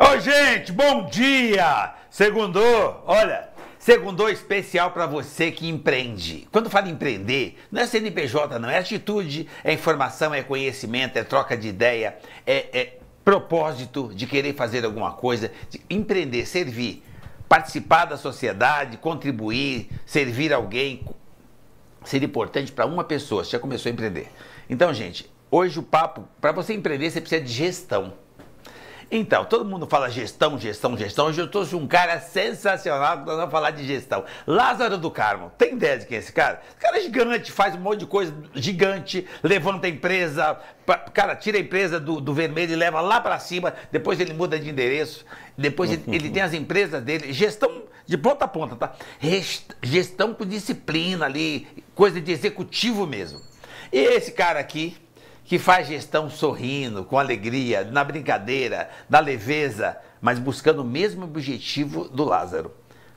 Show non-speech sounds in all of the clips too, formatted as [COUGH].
Oi, gente, bom dia! Segundou, olha, segundou especial para você que empreende. Quando fala empreender, não é CNPJ, não, é atitude, é informação, é conhecimento, é troca de ideia, é, é propósito de querer fazer alguma coisa, de empreender, servir, participar da sociedade, contribuir, servir alguém, ser importante para uma pessoa, você já começou a empreender. Então, gente, hoje o papo, para você empreender, você precisa de gestão. Então, todo mundo fala gestão, gestão, gestão. Hoje eu trouxe um cara sensacional que nós vamos falar de gestão. Lázaro do Carmo. Tem ideia de quem é esse cara? Esse cara é gigante, faz um monte de coisa gigante, levanta a empresa, pra, cara, tira a empresa do, do vermelho e leva lá para cima, depois ele muda de endereço, depois ele, ele tem as empresas dele. Gestão de ponta a ponta, tá? Gestão com disciplina ali, coisa de executivo mesmo. E esse cara aqui, que faz gestão sorrindo, com alegria, na brincadeira, na leveza, mas buscando o mesmo objetivo do Lázaro.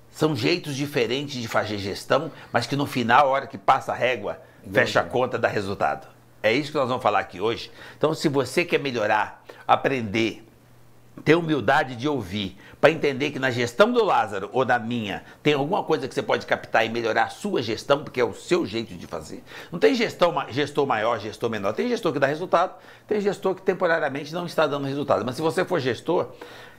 São jeitos diferentes de fazer gestão, mas que no final, a hora que passa a régua, fecha a conta, dá resultado. É isso que nós vamos falar aqui hoje. Então, se você quer melhorar, aprender, ter humildade de ouvir, para entender que na gestão do Lázaro ou da minha tem alguma coisa que você pode captar e melhorar a sua gestão, porque é o seu jeito de fazer. Não tem gestão, gestor maior, gestor menor. Tem gestor que dá resultado, tem gestor que temporariamente não está dando resultado. Mas se você for gestor,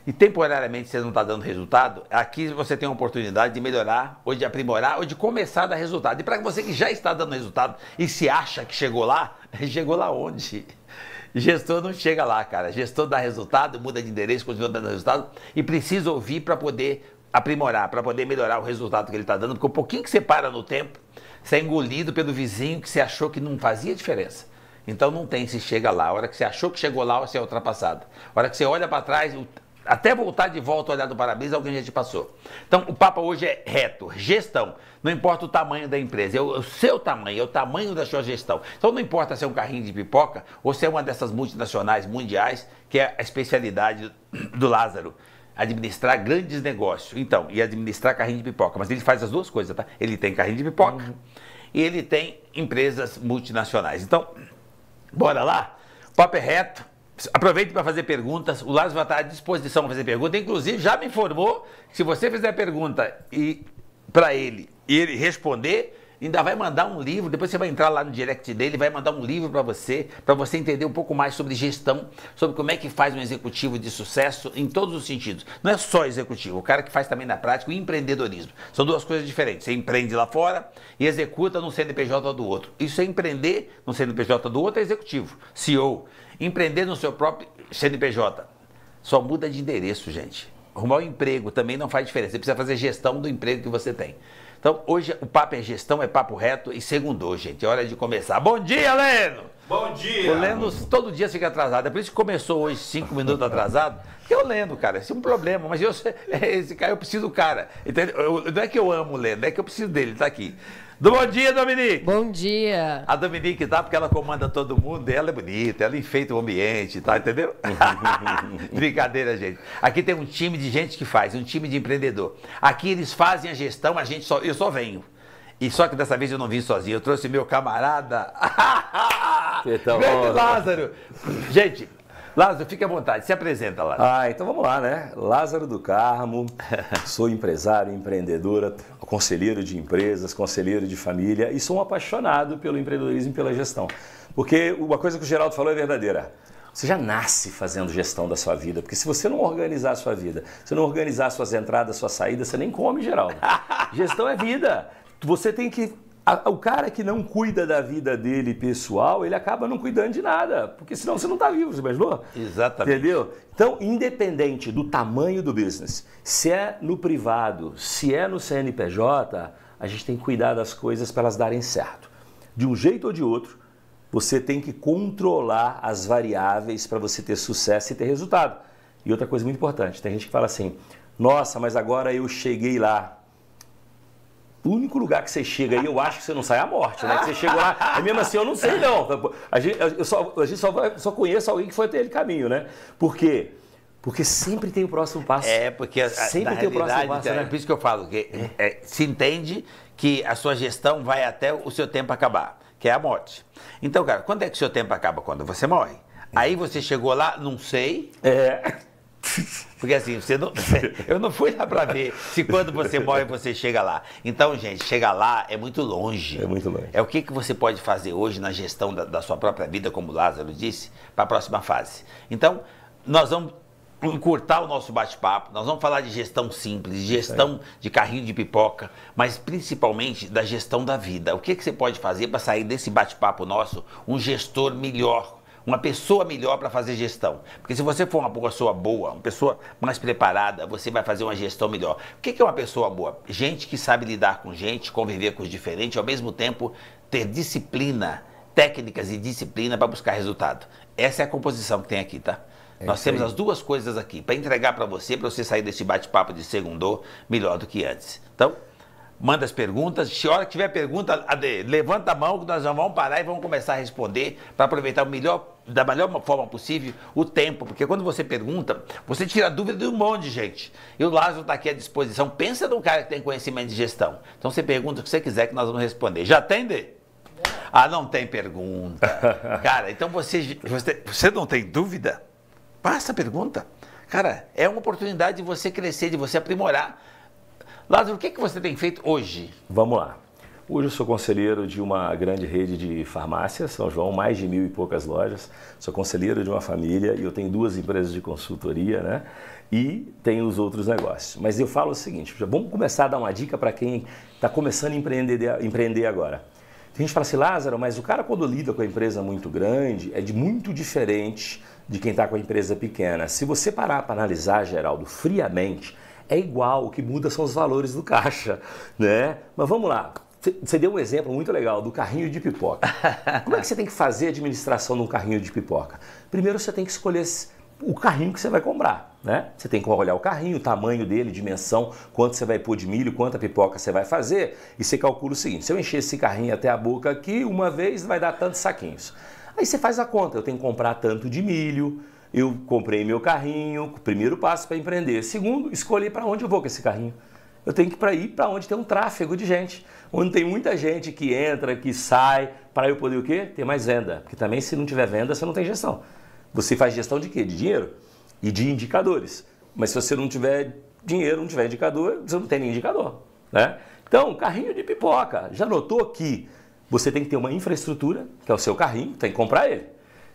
e temporariamente você não está dando resultado, aqui você tem a oportunidade de melhorar, ou de aprimorar, ou de começar a dar resultado. E para você que já está dando resultado e se acha que chegou lá, [LAUGHS] chegou lá onde? Gestor não chega lá, cara. Gestor dá resultado, muda de endereço, continua dando resultado e precisa ouvir para poder aprimorar, para poder melhorar o resultado que ele está dando, porque o pouquinho que você para no tempo, você é engolido pelo vizinho que você achou que não fazia diferença. Então não tem se chega lá. A hora que você achou que chegou lá, você é ultrapassado. A hora que você olha para trás, até voltar de volta a olhar do parabéns alguém já te passou. Então, o papo hoje é reto, gestão. Não importa o tamanho da empresa, é o seu tamanho, é o tamanho da sua gestão. Então, não importa se é um carrinho de pipoca ou se é uma dessas multinacionais mundiais, que é a especialidade do Lázaro. Administrar grandes negócios. Então, e administrar carrinho de pipoca. Mas ele faz as duas coisas, tá? Ele tem carrinho de pipoca uhum. e ele tem empresas multinacionais. Então, bora lá? O papo é reto Aproveite para fazer perguntas. O Lázaro vai estar tá à disposição para fazer pergunta. Inclusive, já me informou que se você fizer pergunta e para ele e ele responder, ainda vai mandar um livro. Depois você vai entrar lá no direct dele, vai mandar um livro para você, para você entender um pouco mais sobre gestão, sobre como é que faz um executivo de sucesso em todos os sentidos. Não é só executivo, o cara que faz também na prática o empreendedorismo. São duas coisas diferentes. Você empreende lá fora e executa no CNPJ do outro. Isso é empreender no CNPJ do outro é executivo, CEO. Empreender no seu próprio CNPJ. Só muda de endereço, gente. Arrumar um emprego também não faz diferença. Você precisa fazer gestão do emprego que você tem. Então, hoje o papo é gestão, é papo reto e segundou, gente. É hora de começar. Bom dia, Leno! Bom dia! O Leno todo dia fica atrasado. É por isso que começou hoje, cinco minutos atrasado. Porque eu é lendo, cara, isso é um problema. Mas eu, [LAUGHS] esse cara, eu preciso do cara. Então, eu, não é que eu amo o Leno, é que eu preciso dele, Está aqui. Bom dia, Dominique! Bom dia! A Dominique tá porque ela comanda todo mundo, ela é bonita, ela enfeita o ambiente, tá? Entendeu? [LAUGHS] Brincadeira, gente. Aqui tem um time de gente que faz, um time de empreendedor. Aqui eles fazem a gestão, a gente só, eu só venho. E só que dessa vez eu não vim sozinho, eu trouxe meu camarada. [LAUGHS] então, Lázaro! Gente, Lázaro, fique à vontade, se apresenta, lá. Ah, então vamos lá, né? Lázaro do Carmo, [LAUGHS] sou empresário, empreendedora, conselheiro de empresas, conselheiro de família e sou um apaixonado pelo empreendedorismo e pela gestão. Porque uma coisa que o Geraldo falou é verdadeira. Você já nasce fazendo gestão da sua vida, porque se você não organizar a sua vida, se não organizar suas entradas, suas saídas, você nem come, Geraldo. [LAUGHS] gestão é vida. Você tem que a, o cara que não cuida da vida dele pessoal, ele acaba não cuidando de nada, porque senão você não está vivo, você imaginou? Exatamente. Entendeu? Então, independente do tamanho do business, se é no privado, se é no CNPJ, a gente tem que cuidar das coisas para elas darem certo. De um jeito ou de outro, você tem que controlar as variáveis para você ter sucesso e ter resultado. E outra coisa muito importante, tem gente que fala assim: nossa, mas agora eu cheguei lá. O único lugar que você chega e eu acho que você não sai à morte, né? Que você chegou lá, aí mesmo assim eu não sei não. A gente, eu só, a gente só, só conhece alguém que foi até ele caminho, né? Por quê? Porque sempre tem o próximo passo. É, porque a, sempre tem o próximo passo. Então, né? É por isso que eu falo, que é. É, se entende que a sua gestão vai até o seu tempo acabar, que é a morte. Então, cara, quando é que o seu tempo acaba? Quando você morre. É. Aí você chegou lá, não sei. É. Porque assim, você não, [LAUGHS] eu não fui lá para ver se quando você morre você chega lá. Então, gente, chegar lá é muito longe. É muito longe. É o que, que você pode fazer hoje na gestão da, da sua própria vida, como o Lázaro disse, para a próxima fase. Então, nós vamos encurtar o nosso bate-papo, nós vamos falar de gestão simples, de gestão é de carrinho de pipoca, mas principalmente da gestão da vida. O que, que você pode fazer para sair desse bate-papo nosso um gestor melhor uma pessoa melhor para fazer gestão. Porque se você for uma pessoa boa, uma pessoa mais preparada, você vai fazer uma gestão melhor. O que é uma pessoa boa? Gente que sabe lidar com gente, conviver com os diferentes, ao mesmo tempo ter disciplina, técnicas e disciplina para buscar resultado. Essa é a composição que tem aqui, tá? É Nós temos aí. as duas coisas aqui para entregar para você, para você sair desse bate-papo de segundo melhor do que antes. Então, manda as perguntas. Se hora que tiver pergunta, levanta a mão que nós vamos parar e vamos começar a responder para aproveitar o melhor, da melhor forma possível o tempo, porque quando você pergunta, você tira dúvida de um monte de gente. E o Lázaro está aqui à disposição. Pensa num cara que tem conhecimento de gestão. Então você pergunta o que você quiser que nós vamos responder. Já tem, Dê? Ah, não tem pergunta. [LAUGHS] Cara, então você, você, você não tem dúvida? Passa a pergunta. Cara, é uma oportunidade de você crescer, de você aprimorar. Lázaro, o que, é que você tem feito hoje? Vamos lá. Hoje eu sou conselheiro de uma grande rede de farmácias, São João, mais de mil e poucas lojas. Sou conselheiro de uma família e eu tenho duas empresas de consultoria, né? E tenho os outros negócios. Mas eu falo o seguinte: vamos começar a dar uma dica para quem está começando a empreender, empreender agora. A gente fala assim, Lázaro, mas o cara quando lida com a empresa muito grande é de muito diferente de quem está com a empresa pequena. Se você parar para analisar, Geraldo, friamente, é igual, o que muda são os valores do caixa, né? Mas vamos lá. Você deu um exemplo muito legal do carrinho de pipoca. Como é que você tem que fazer a administração num carrinho de pipoca? Primeiro você tem que escolher o carrinho que você vai comprar, né? Você tem que olhar o carrinho, o tamanho dele, dimensão, quanto você vai pôr de milho, quanta pipoca você vai fazer, e você calcula o seguinte: se eu encher esse carrinho até a boca aqui, uma vez vai dar tantos saquinhos. Aí você faz a conta, eu tenho que comprar tanto de milho, eu comprei meu carrinho, primeiro passo para empreender. Segundo, escolhi para onde eu vou com esse carrinho. Eu tenho que ir para onde tem um tráfego de gente, onde tem muita gente que entra, que sai, para eu poder o quê? Ter mais venda. Porque também se não tiver venda, você não tem gestão. Você faz gestão de quê? De dinheiro e de indicadores. Mas se você não tiver dinheiro, não tiver indicador, você não tem nem indicador, né? Então, carrinho de pipoca. Já notou que você tem que ter uma infraestrutura, que é o seu carrinho, tem que comprar ele.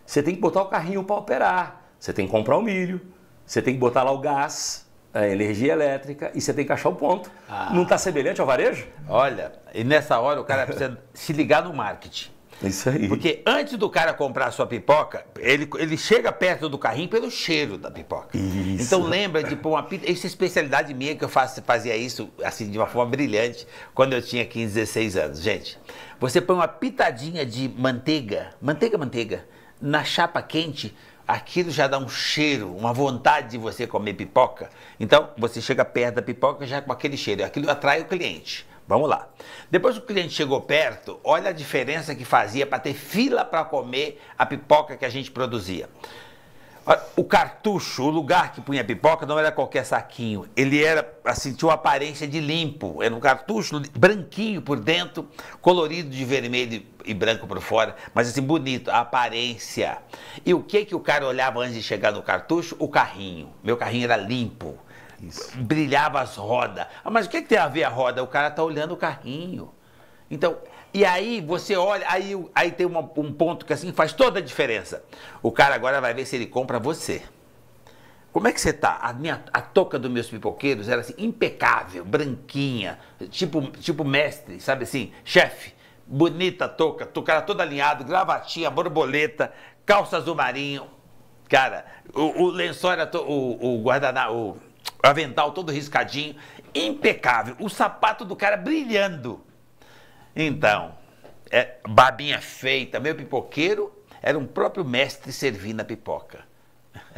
Você tem que botar o carrinho para operar. Você tem que comprar o milho, você tem que botar lá o gás, a energia elétrica e você tem que achar o ponto. Ah. Não está semelhante ao varejo? Olha, e nessa hora o cara precisa [LAUGHS] se ligar no marketing. Isso aí. Porque antes do cara comprar a sua pipoca, ele, ele chega perto do carrinho pelo cheiro da pipoca. Isso. Então lembra de pôr uma pizza. Isso é especialidade minha que eu faço, fazia isso assim de uma forma brilhante quando eu tinha 15, 16 anos. Gente, você põe uma pitadinha de manteiga, manteiga, manteiga, na chapa quente aquilo já dá um cheiro, uma vontade de você comer pipoca. Então, você chega perto da pipoca já com aquele cheiro. Aquilo atrai o cliente. Vamos lá. Depois que o cliente chegou perto, olha a diferença que fazia para ter fila para comer a pipoca que a gente produzia. O cartucho, o lugar que punha pipoca, não era qualquer saquinho. Ele era, assim, tinha uma aparência de limpo. Era um cartucho branquinho por dentro, colorido de vermelho e branco por fora, mas assim, bonito, a aparência. E o que que o cara olhava antes de chegar no cartucho? O carrinho. Meu carrinho era limpo. Isso. Brilhava as rodas. Ah, mas o que, que tem a ver a roda? O cara tá olhando o carrinho. Então, e aí você olha, aí, aí tem uma, um ponto que assim faz toda a diferença. O cara agora vai ver se ele compra você. Como é que você tá? A, minha, a touca dos meus pipoqueiros era assim, impecável, branquinha, tipo, tipo mestre, sabe assim, chefe. Bonita toca touca, o cara todo alinhado, gravatinha, borboleta, calça azul marinho. Cara, o, o lençol era to, o, o guardanapo, o avental todo riscadinho, impecável. O sapato do cara brilhando. Então, é, babinha feita, meu pipoqueiro era um próprio mestre servindo a pipoca. [LAUGHS]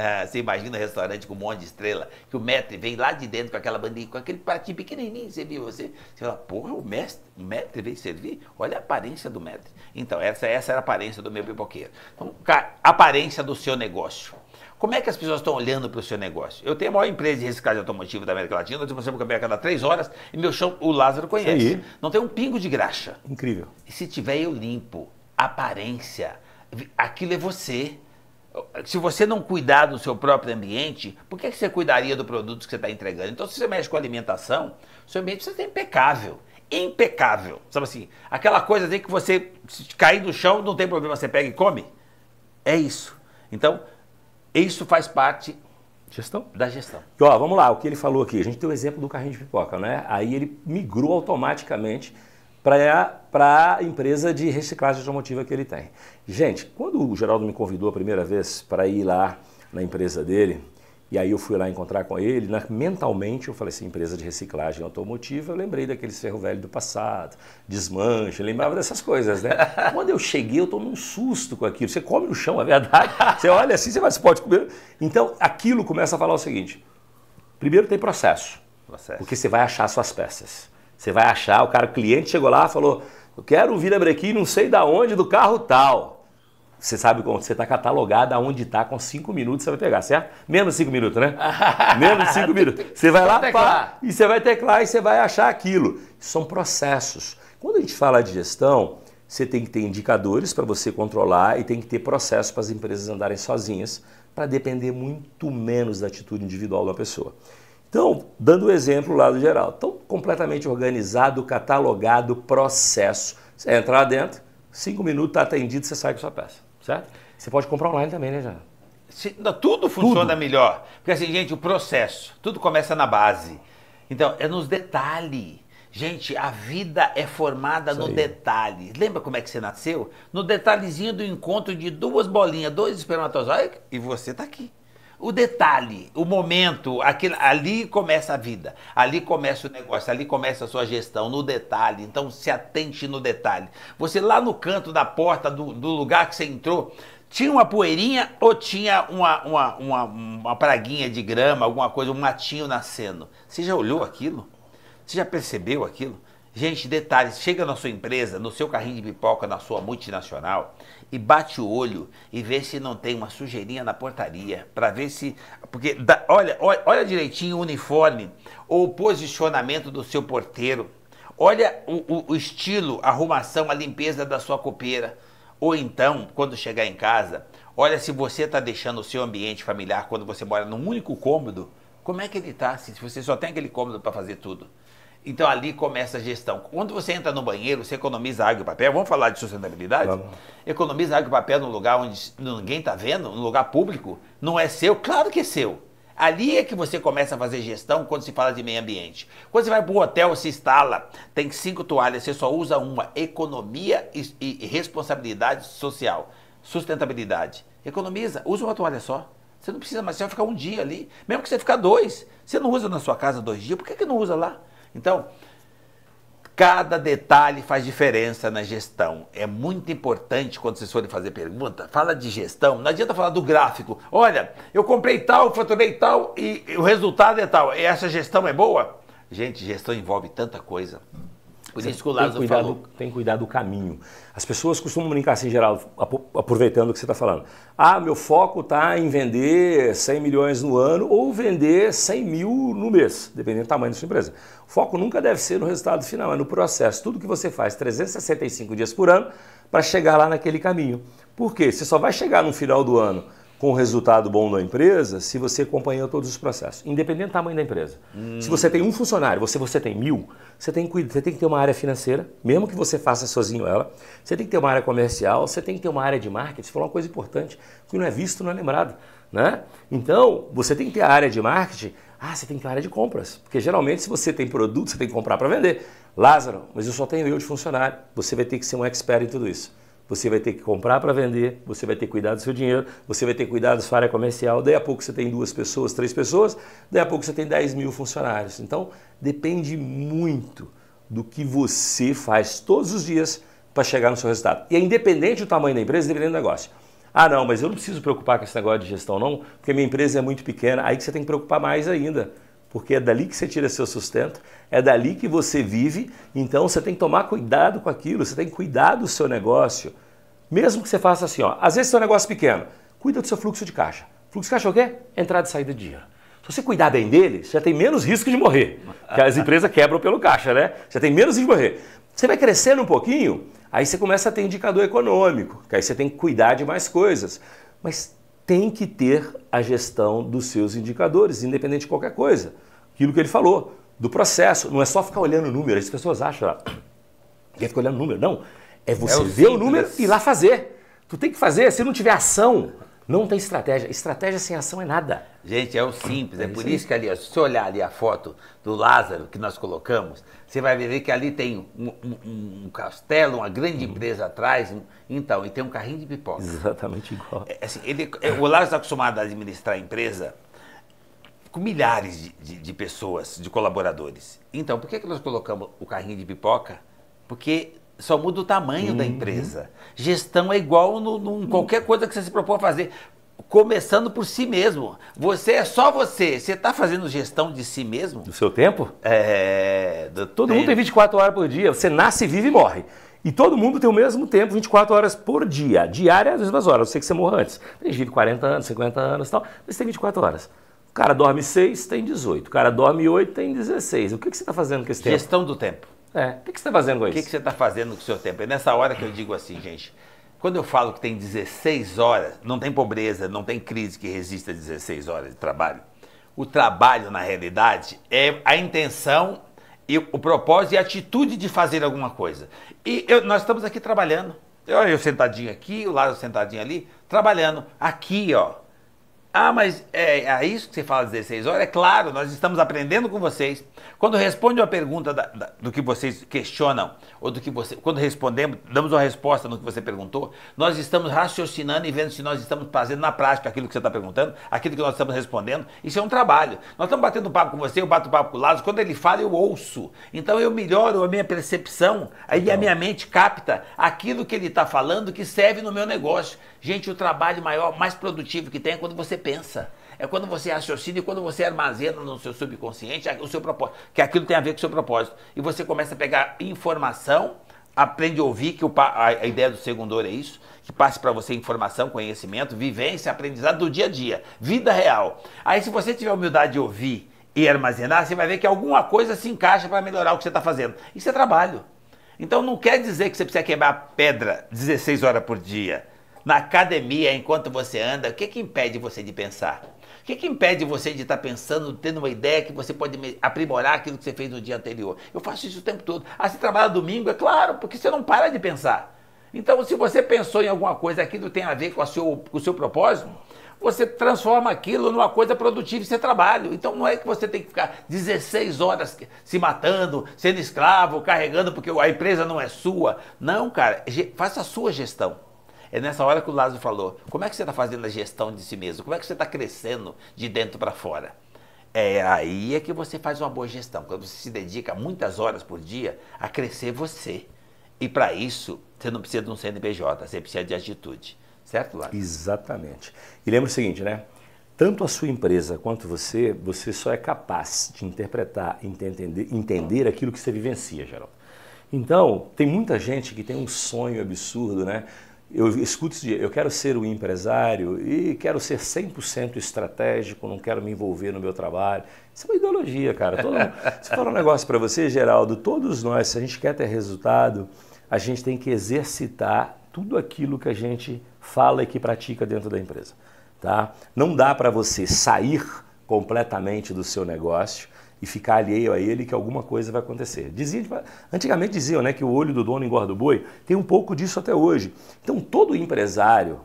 Ah, você imagina um restaurante com um monte de estrela, que o mestre vem lá de dentro com aquela bandinha, com aquele pratinho pequenininho, você viu você? Você fala, porra, o mestre, o mestre vem servir? Olha a aparência do mestre. Então, essa, essa era a aparência do meu pipoqueiro. Então, a aparência do seu negócio. Como é que as pessoas estão olhando para o seu negócio? Eu tenho a maior empresa de reciclagem automotiva da América Latina, nós demonstramos campanha a cada três horas e meu chão, o Lázaro conhece. Não tem um pingo de graxa. Incrível. E se tiver, eu limpo. Aparência. Aquilo é você. Se você não cuidar do seu próprio ambiente, por que, você cuidaria do produto que você está entregando? Então, se você mexe com alimentação, seu ambiente precisa ser impecável impecável. Sabe assim, aquela coisa de que você cair do chão não tem problema, você pega e come. É isso. Então, isso faz parte Gestão? Da gestão. E, ó, vamos lá, o que ele falou aqui. A gente tem o exemplo do carrinho de pipoca, né? Aí ele migrou automaticamente para a empresa de reciclagem automotiva que ele tem. Gente, quando o Geraldo me convidou a primeira vez para ir lá na empresa dele, e aí eu fui lá encontrar com ele, né? mentalmente eu falei assim, empresa de reciclagem automotiva, eu lembrei daqueles ferro velho do passado, desmanche, lembrava dessas coisas, né? [LAUGHS] Quando eu cheguei, eu tomei um susto com aquilo. Você come no chão, é verdade. [LAUGHS] Você olha assim, você, vai, você pode comer. Então, aquilo começa a falar o seguinte, primeiro tem processo, processo. porque você vai achar suas peças. Você vai achar, o cara, o cliente chegou lá, falou, eu quero um virabrequim, não sei da onde, do carro tal você sabe quando você está catalogado, aonde está, com cinco minutos você vai pegar, certo? Menos cinco minutos, né? [LAUGHS] Menos cinco minutos. Você vai lá pá, e você vai teclar e você vai achar aquilo. São processos. Quando a gente fala de gestão, você tem que ter indicadores para você controlar e tem que ter processos para as empresas andarem sozinhas, para depender muito menos da atitude individual da pessoa. Então, dando o um exemplo lá do geral, então completamente organizado, catalogado, processo. Você entrar dentro, cinco minutos, está atendido, você sai com sua peça certo? Tá? Você pode comprar online também, né, já? Se, não, tudo funciona tudo. melhor. Porque assim, gente, o processo, tudo começa na base. Então, é nos detalhes. Gente, a vida é formada Isso no aí. detalhe. Lembra como é que você nasceu? No detalhezinho do encontro de duas bolinhas, dois espermatozoides, e você tá aqui o detalhe, o momento, aquilo, ali começa a vida, ali começa o negócio, ali começa a sua gestão, no detalhe. Então se atente no detalhe. Você lá no canto da porta do, do lugar que você entrou, tinha uma poeirinha ou tinha uma, uma, uma, uma praguinha de grama, alguma coisa, um matinho nascendo? Você já olhou aquilo? Você já percebeu aquilo? Gente, detalhes, chega na sua empresa, no seu carrinho de pipoca, na sua multinacional e bate o olho e vê se não tem uma sujeirinha na portaria, para ver se, porque da, olha, olha, olha, direitinho o uniforme ou o posicionamento do seu porteiro. Olha o, o, o estilo, a arrumação, a limpeza da sua copeira. Ou então, quando chegar em casa, olha se você está deixando o seu ambiente familiar quando você mora num único cômodo, como é que ele está? Se você só tem aquele cômodo para fazer tudo. Então ali começa a gestão. Quando você entra no banheiro, você economiza água e papel. Vamos falar de sustentabilidade? Economiza água e papel num lugar onde ninguém está vendo, num lugar público. Não é seu? Claro que é seu. Ali é que você começa a fazer gestão quando se fala de meio ambiente. Quando você vai para o hotel, se instala, tem cinco toalhas, você só usa uma. Economia e, e responsabilidade social. Sustentabilidade. Economiza, usa uma toalha só. Você não precisa mais, você vai ficar um dia ali. Mesmo que você ficar dois. Você não usa na sua casa dois dias, por que, que não usa lá? Então, cada detalhe faz diferença na gestão. É muito importante quando vocês forem fazer pergunta, fala de gestão, não adianta falar do gráfico. Olha, eu comprei tal, faturei tal e o resultado é tal. E essa gestão é boa? Gente, gestão envolve tanta coisa. Por isso que o Lázaro tem cuidado, falou. Tem que cuidar do caminho. As pessoas costumam brincar assim, geral aproveitando o que você está falando. Ah, meu foco está em vender 100 milhões no ano ou vender 100 mil no mês, dependendo do tamanho da sua empresa. O foco nunca deve ser no resultado final, é no processo. Tudo que você faz 365 dias por ano para chegar lá naquele caminho. Por quê? Você só vai chegar no final do ano com resultado bom na empresa se você acompanhou todos os processos, independente do tamanho da empresa. Hum. Se você tem um funcionário, você, você tem mil, você tem, você tem que ter uma área financeira, mesmo que você faça sozinho ela, você tem que ter uma área comercial, você tem que ter uma área de marketing, você falou uma coisa importante, que não é visto, não é lembrado. Né? Então, você tem que ter a área de marketing, ah, você tem que ter a área de compras, porque geralmente se você tem produto, você tem que comprar para vender. Lázaro, mas eu só tenho eu de funcionário, você vai ter que ser um expert em tudo isso você vai ter que comprar para vender, você vai ter que cuidar do seu dinheiro, você vai ter que cuidar da sua área comercial, daí a pouco você tem duas pessoas, três pessoas, daí a pouco você tem 10 mil funcionários. Então, depende muito do que você faz todos os dias para chegar no seu resultado. E é independente do tamanho da empresa, dependendo do negócio. Ah, não, mas eu não preciso preocupar com esse negócio de gestão, não, porque minha empresa é muito pequena. Aí que você tem que preocupar mais ainda porque é dali que você tira seu sustento, é dali que você vive, então você tem que tomar cuidado com aquilo, você tem que cuidar do seu negócio. Mesmo que você faça assim, ó, às vezes seu negócio é pequeno, cuida do seu fluxo de caixa. Fluxo de caixa é o quê? Entrada e saída de dinheiro. Se você cuidar bem dele, já tem menos risco de morrer. Porque as empresas quebram pelo caixa, né? Já tem menos risco de morrer. Você vai crescendo um pouquinho, aí você começa a ter indicador econômico, que aí você tem que cuidar de mais coisas. Mas tem que ter a gestão dos seus indicadores, independente de qualquer coisa. Aquilo que ele falou, do processo. Não é só ficar olhando o número. As pessoas acham ah, que é ficar olhando o número. Não. É, é você é ver o número e ir lá fazer. Tu tem que fazer. Se não tiver ação, não tem estratégia. Estratégia sem ação é nada. Gente, é o simples. É, é por isso, isso que ali, ó, se você olhar ali a foto do Lázaro que nós colocamos, você vai ver que ali tem um, um, um castelo, uma grande uhum. empresa atrás. Então, e tem um carrinho de pipoca. Exatamente igual. É, é assim, ele, é, o Lázaro está acostumado a administrar a empresa com milhares de, de, de pessoas, de colaboradores. Então, por que, que nós colocamos o carrinho de pipoca? Porque só muda o tamanho uhum. da empresa. Gestão é igual no, no, qualquer coisa que você se propõe a fazer. Começando por si mesmo. Você é só você. Você está fazendo gestão de si mesmo? Do seu tempo? É. Do Todo tempo. mundo tem 24 horas por dia. Você nasce, vive e morre. E todo mundo tem o mesmo tempo, 24 horas por dia. Diária, às vezes, horas. Eu sei que você morre antes. Tem gente de 40 anos, 50 anos e tal. Mas tem 24 horas. O cara dorme 6, tem 18. O cara dorme 8, tem 16. O que, que você está fazendo com esse Gestão tempo? Gestão do tempo. É. O que, você está fazendo com O que, você está tá fazendo com o seu tempo? É nessa hora que eu digo assim, gente. Quando eu falo que tem 16 horas, não tem pobreza, não tem crise que resista a 16 horas de trabalho. O trabalho, na realidade, é a intenção, e o propósito e a atitude de fazer alguma coisa. E eu, nós estamos aqui trabalhando. Eu, eu sentadinho aqui, o Lázaro sentadinho ali, trabalhando. Aqui, ó, ah, mas é, é isso que você fala às 16 horas? É claro, nós estamos aprendendo com vocês. Quando responde uma pergunta da, da, do que vocês questionam, ou do que você. Quando respondemos, damos uma resposta no que você perguntou, nós estamos raciocinando e vendo se nós estamos fazendo na prática aquilo que você está perguntando, aquilo que nós estamos respondendo. Isso é um trabalho. Nós estamos batendo papo com você, eu bato papo com o Lázaro. Quando ele fala, eu ouço. Então eu melhoro a minha percepção, aí então. a minha mente capta aquilo que ele está falando que serve no meu negócio. Gente, o trabalho maior, mais produtivo que tem é quando você pensa. É quando você raciocina e quando você armazena no seu subconsciente o seu propósito, que aquilo tem a ver com o seu propósito. E você começa a pegar informação, aprende a ouvir, que o, a, a ideia do segundor é isso, que passe para você informação, conhecimento, vivência, aprendizado do dia a dia, vida real. Aí se você tiver humildade de ouvir e armazenar, você vai ver que alguma coisa se encaixa para melhorar o que você está fazendo. Isso é trabalho. Então não quer dizer que você precisa quebrar pedra 16 horas por dia na academia, enquanto você anda, o que, que impede você de pensar? O que, que impede você de estar tá pensando, tendo uma ideia que você pode aprimorar aquilo que você fez no dia anterior? Eu faço isso o tempo todo. Ah, você trabalha domingo? É claro, porque você não para de pensar. Então, se você pensou em alguma coisa, aquilo tem a ver com, a seu, com o seu propósito, você transforma aquilo numa coisa produtiva e seu trabalho. Então não é que você tem que ficar 16 horas se matando, sendo escravo, carregando porque a empresa não é sua. Não, cara, faça a sua gestão. É nessa hora que o Lázaro falou: como é que você está fazendo a gestão de si mesmo? Como é que você está crescendo de dentro para fora? É aí é que você faz uma boa gestão, quando você se dedica muitas horas por dia a crescer você. E para isso, você não precisa de um CNPJ, você precisa de atitude. Certo, Lázaro? Exatamente. E lembra o seguinte, né? Tanto a sua empresa quanto você, você só é capaz de interpretar, entender, entender aquilo que você vivencia, Geraldo. Então, tem muita gente que tem um sonho absurdo, né? eu escuto esse dia, eu quero ser um empresário e quero ser 100% estratégico, não quero me envolver no meu trabalho. Isso é uma ideologia, cara. Todo mundo, se falar um negócio para você, Geraldo, todos nós, se a gente quer ter resultado, a gente tem que exercitar tudo aquilo que a gente fala e que pratica dentro da empresa. Tá? Não dá para você sair completamente do seu negócio e ficar alheio a ele que alguma coisa vai acontecer. Dizia, antigamente diziam né, que o olho do dono engorda o boi, tem um pouco disso até hoje. Então todo empresário,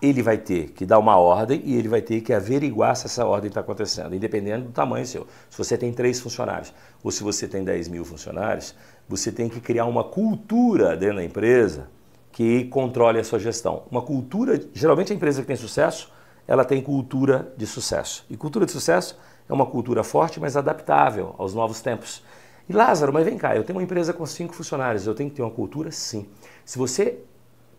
ele vai ter que dar uma ordem e ele vai ter que averiguar se essa ordem está acontecendo, independente do tamanho seu. Se você tem três funcionários ou se você tem 10 mil funcionários, você tem que criar uma cultura dentro da empresa que controle a sua gestão. Uma cultura, geralmente a empresa que tem sucesso, ela tem cultura de sucesso. E cultura de sucesso é uma cultura forte, mas adaptável aos novos tempos. E Lázaro, mas vem cá, eu tenho uma empresa com cinco funcionários, eu tenho que ter uma cultura? Sim. Se você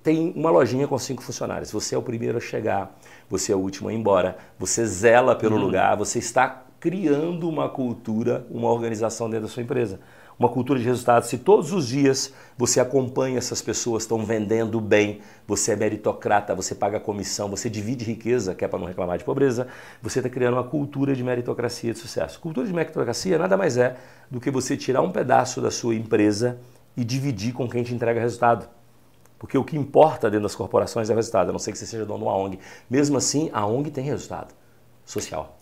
tem uma lojinha com cinco funcionários, você é o primeiro a chegar, você é o último a ir embora, você zela pelo uhum. lugar, você está criando uma cultura, uma organização dentro da sua empresa uma cultura de resultados. Se todos os dias você acompanha essas pessoas, estão vendendo bem, você é meritocrata, você paga comissão, você divide riqueza, que é para não reclamar de pobreza, você está criando uma cultura de meritocracia de sucesso. Cultura de meritocracia nada mais é do que você tirar um pedaço da sua empresa e dividir com quem te entrega resultado. Porque o que importa dentro das corporações é o resultado, a não ser que você seja dono de uma ONG. Mesmo assim, a ONG tem resultado social.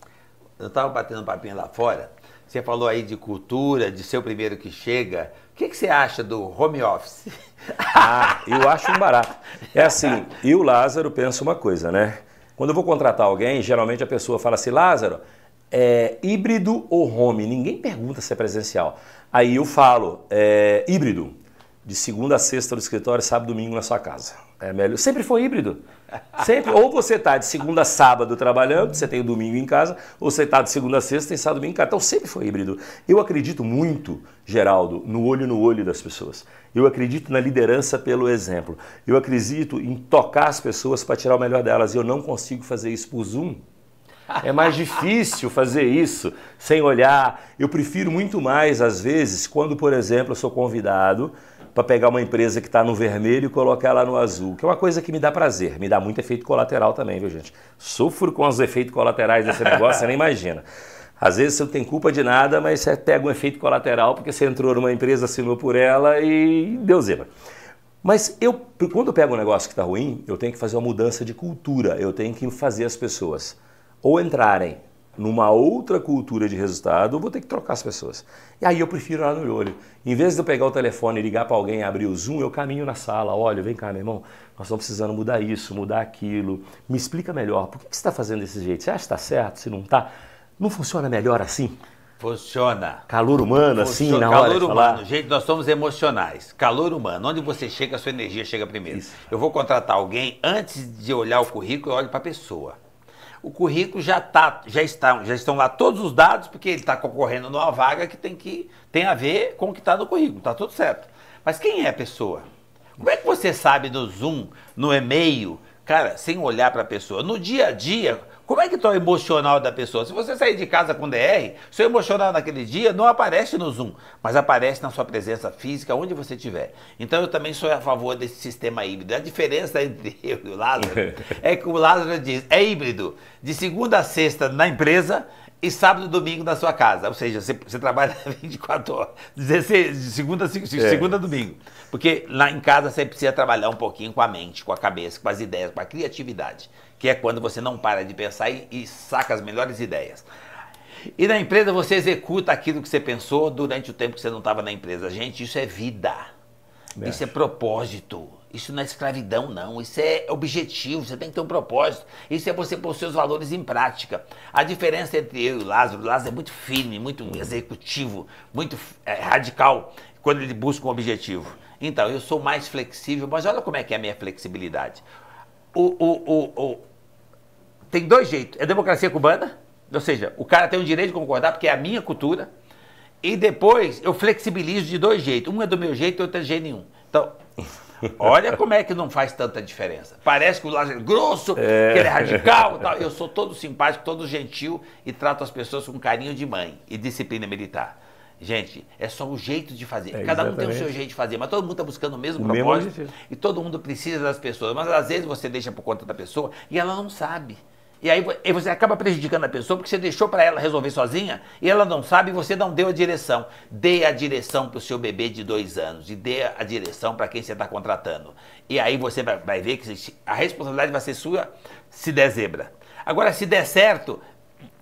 Eu estava batendo um papinho lá fora você falou aí de cultura, de ser o primeiro que chega. O que, que você acha do home office? [LAUGHS] Ah, eu acho um barato. É assim, e o Lázaro pensa uma coisa, né? Quando eu vou contratar alguém, geralmente a pessoa fala assim, Lázaro, é híbrido ou home? Ninguém pergunta se é presencial. Aí eu falo, é híbrido. De segunda a sexta no escritório, sábado domingo na sua casa. É melhor. Sempre foi híbrido. Sempre. Ou você está de segunda a sábado trabalhando, você tem o domingo em casa, ou você está de segunda a sexta, tem sábado em casa. Então sempre foi híbrido. Eu acredito muito, Geraldo, no olho no olho das pessoas. Eu acredito na liderança pelo exemplo. Eu acredito em tocar as pessoas para tirar o melhor delas. E eu não consigo fazer isso por Zoom. É mais difícil fazer isso sem olhar. Eu prefiro muito mais, às vezes, quando, por exemplo, eu sou convidado para pegar uma empresa que está no vermelho e colocar ela no azul, que é uma coisa que me dá prazer, me dá muito efeito colateral também, viu gente? Sofro com os efeitos colaterais desse [LAUGHS] negócio, você nem imagina. Às vezes você não tem culpa de nada, mas você pega um efeito colateral porque você entrou numa empresa, assinou por ela e deu zebra. Mas eu, quando eu pego um negócio que está ruim, eu tenho que fazer uma mudança de cultura, eu tenho que fazer as pessoas ou entrarem numa outra cultura de resultado, eu vou ter que trocar as pessoas. E aí eu prefiro olhar no olho. Em vez de eu pegar o telefone, ligar para alguém, abrir o Zoom, eu caminho na sala. Olha, vem cá, meu irmão, nós estamos precisando mudar isso, mudar aquilo. Me explica melhor, por que, você está fazendo desse jeito? Você acha que está certo? Se não está, não funciona melhor assim? Funciona. Calor humano, assim, na hora de humano. Falar. Gente, nós somos emocionais. Calor humano. Onde você chega, a sua energia chega primeiro. Isso. Eu vou contratar alguém, antes de olhar o currículo, eu olho para a pessoa o currículo já, tá, já, está, já estão lá todos os dados, porque ele está concorrendo numa vaga que tem, que tem a ver com o que está no currículo, está tudo certo. Mas quem é a pessoa? Como é que você sabe no Zoom, no e-mail, cara, sem olhar para a pessoa? No dia a dia, como é que está o emocional da pessoa? Se você sair de casa com DR, seu emocional naquele dia não aparece no Zoom, mas aparece na sua presença física, onde você estiver. Então eu também sou a favor desse sistema híbrido. A diferença entre [LAUGHS] eu e o Lázaro é que o Lázaro diz, é híbrido. De segunda a sexta na empresa, e sábado e domingo na sua casa. Ou seja, você, você trabalha 24 [LAUGHS] horas, 16, de segunda a é. segunda domingo. Porque lá em casa você precisa trabalhar um pouquinho com a mente, com a cabeça, com as ideias, com a criatividade que é quando você não para de pensar e, e saca as melhores ideias. E na empresa você executa aquilo que você pensou durante o tempo que você não estava na empresa. Gente, isso é vida. Me isso acho. é propósito. Isso não é escravidão, não. Isso é objetivo. Você tem que ter um propósito. Isso é você pôr seus valores em prática. A diferença entre eu e o Lázaro, o Lázaro é muito firme, muito hum. executivo, muito é, radical quando ele busca um objetivo. Então, eu sou mais flexível, mas olha como é que é a minha flexibilidade o, o, o, tem dois jeitos. É democracia cubana, ou seja, o cara tem o direito de concordar, porque é a minha cultura. E depois eu flexibilizo de dois jeitos. Um é do meu jeito e outro é de jeito nenhum. Então, [LAUGHS] olha como é que não faz tanta diferença. Parece que o Lázaro é grosso, é. que ele é radical tal. Eu sou todo simpático, todo gentil e trato as pessoas com carinho de mãe e disciplina militar. Gente, é só o jeito de fazer. É, Cada exatamente. um tem o seu jeito de fazer, mas todo mundo está buscando o mesmo o propósito. Mesmo e todo mundo precisa das pessoas. Mas às vezes você deixa por conta da pessoa e ela não sabe. E aí e você acaba prejudicando a pessoa porque você deixou para ela resolver sozinha e ela não sabe e você não deu a direção. Dê a direção para o seu bebê de dois anos e dê a direção para quem você está contratando. E aí você vai, vai ver que a responsabilidade vai ser sua se der zebra. Agora, se der certo,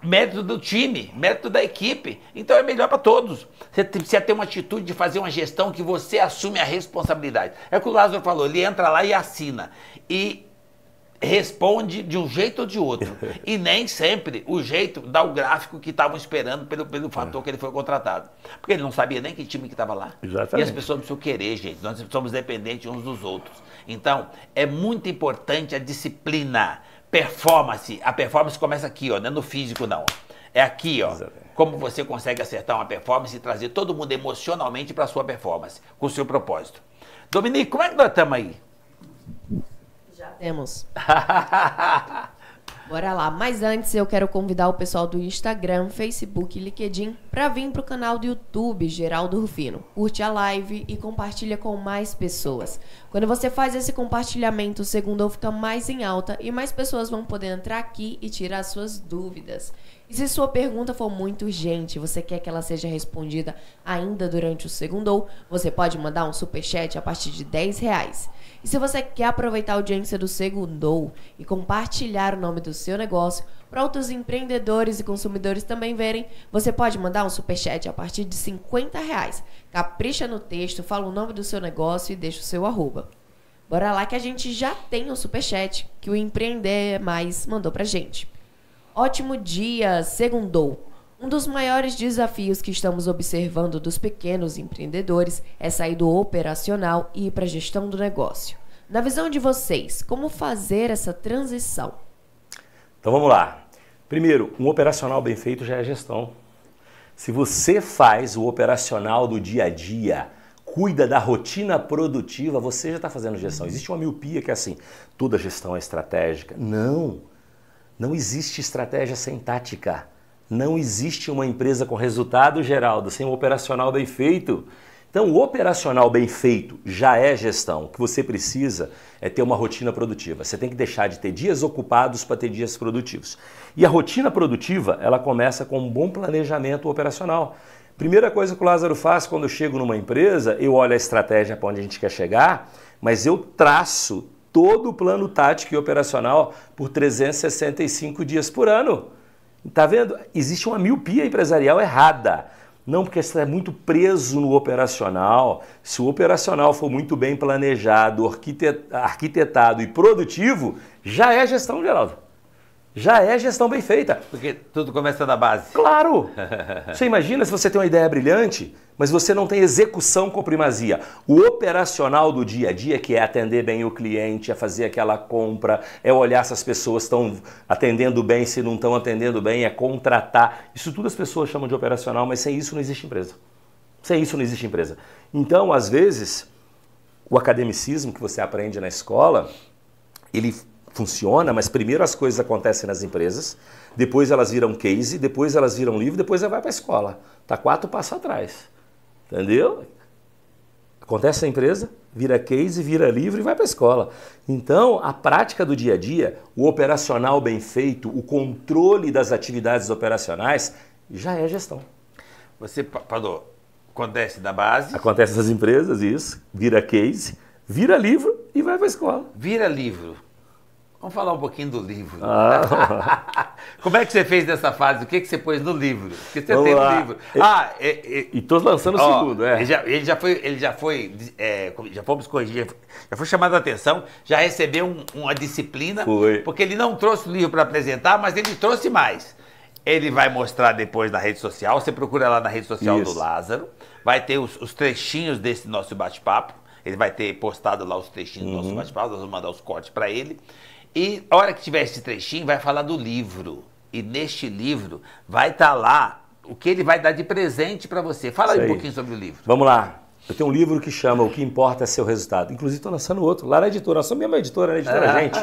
mérito do time, mérito da equipe. Então é melhor para todos. Você precisa ter uma atitude de fazer uma gestão que você assume a responsabilidade. É o que o Lázaro falou, ele entra lá e assina. E responde de um jeito ou de outro. [LAUGHS] e nem sempre o jeito dá o gráfico que estavam esperando pelo, pelo é. fator que ele foi contratado. Porque ele não sabia nem que time que estava lá. Exatamente. E as pessoas precisam querer, gente. Nós somos dependentes uns dos outros. Então, é muito importante a disciplina performance. A performance começa aqui, ó, não é no físico não. É aqui, ó. Como você consegue acertar uma performance e trazer todo mundo emocionalmente para sua performance, com o seu propósito. Dominique, como é que nós estamos aí? Já temos. [LAUGHS] Bora lá. Mas antes eu quero convidar o pessoal do Instagram, Facebook e LinkedIn para vir pro canal do YouTube Geraldo Rufino. Curte a live e compartilha com mais pessoas. Quando você faz esse compartilhamento, o segundo fica mais em alta e mais pessoas vão poder entrar aqui e tirar suas dúvidas. E se sua pergunta for muito urgente, você quer que ela seja respondida ainda durante o segundo, você pode mandar um super chat a partir de 10 reais. E se você quer aproveitar a audiência do Segundou e compartilhar o nome do seu negócio para outros empreendedores e consumidores também verem, você pode mandar um superchat a partir de 50 reais. Capricha no texto, fala o nome do seu negócio e deixa o seu arroba. Bora lá que a gente já tem um superchat que o Empreender Mais mandou pra gente. Ótimo dia, Segundou! Um dos maiores desafios que estamos observando dos pequenos empreendedores é sair do operacional e ir para a gestão do negócio. Na visão de vocês, como fazer essa transição? Então vamos lá. Primeiro, um operacional bem feito já é gestão. Se você faz o operacional do dia a dia, cuida da rotina produtiva, você já está fazendo gestão. Existe uma miopia que é assim, toda gestão é estratégica. Não, não existe estratégia sem tática. Não existe uma empresa com resultado, Geraldo, sem um operacional bem feito. Então, o operacional bem feito já é gestão. O que você precisa é ter uma rotina produtiva. Você tem que deixar de ter dias ocupados para ter dias produtivos. E a rotina produtiva, ela começa com um bom planejamento operacional. Primeira coisa que o Lázaro faz quando eu chego numa empresa, eu olho a estratégia para onde a gente quer chegar, mas eu traço todo o plano tático e operacional por 365 dias por ano. Está vendo? Existe uma miopia empresarial errada. Não, porque você é muito preso no operacional. Se o operacional for muito bem planejado, arquitetado e produtivo, já é gestão, Geraldo já é gestão bem feita. Porque tudo começa da base. Claro! [LAUGHS] Você imagina se você tem uma ideia brilhante, mas você não tem execução com primazia. O operacional do dia a dia, que é atender bem o cliente, é fazer aquela compra, é olhar se as pessoas estão atendendo bem, se não estão atendendo bem, é contratar. Isso tudo as pessoas chamam de operacional, mas sem isso não existe empresa. Sem isso não existe empresa. Então, às vezes, o academicismo que você aprende na escola, ele funciona, mas primeiro as coisas acontecem nas empresas, depois elas viram case, depois elas viram livro, depois ela vai para a escola. Tá quatro passos atrás. Entendeu? Acontece na empresa, vira case, vira livro e vai para a escola. Então, a prática do dia a dia, o operacional bem feito, o controle das atividades operacionais, já é gestão. Você, Padô, acontece na base. Acontece nas empresas, isso. Vira case, vira livro e vai para a escola. Vira livro. Vamos falar um pouquinho do livro. Ah. [LAUGHS] Como é que você fez nessa fase? O que, que você pôs no livro? Porque você Vamos tem lá. livro. Ah, é, é, e todos lançando ó, o segundo, é. Ele já, ele já foi, ele já foi, é, já fomos corrigir, já foi chamado a atenção, já recebeu um, uma disciplina, foi. porque ele não trouxe o livro para apresentar, mas ele trouxe mais. Ele vai mostrar depois na rede social, você procura lá na rede social Isso. do Lázaro, vai ter os, os trechinhos desse nosso bate-papo, ele vai ter postado lá os trechinhos uhum. do nosso uhum. bate-papo, nós vamos mandar os cortes para ele. E a hora que tiver esse trechinho, vai falar do livro. E neste livro vai estar tá lá o que ele vai dar de presente para você. Fala aí um pouquinho sobre o livro. Vamos lá. Eu tenho um livro que chama O que importa é seu resultado. Inclusive estou lançando outro, lá na é editora, sou a mesma editora, né? editora [LAUGHS] gente.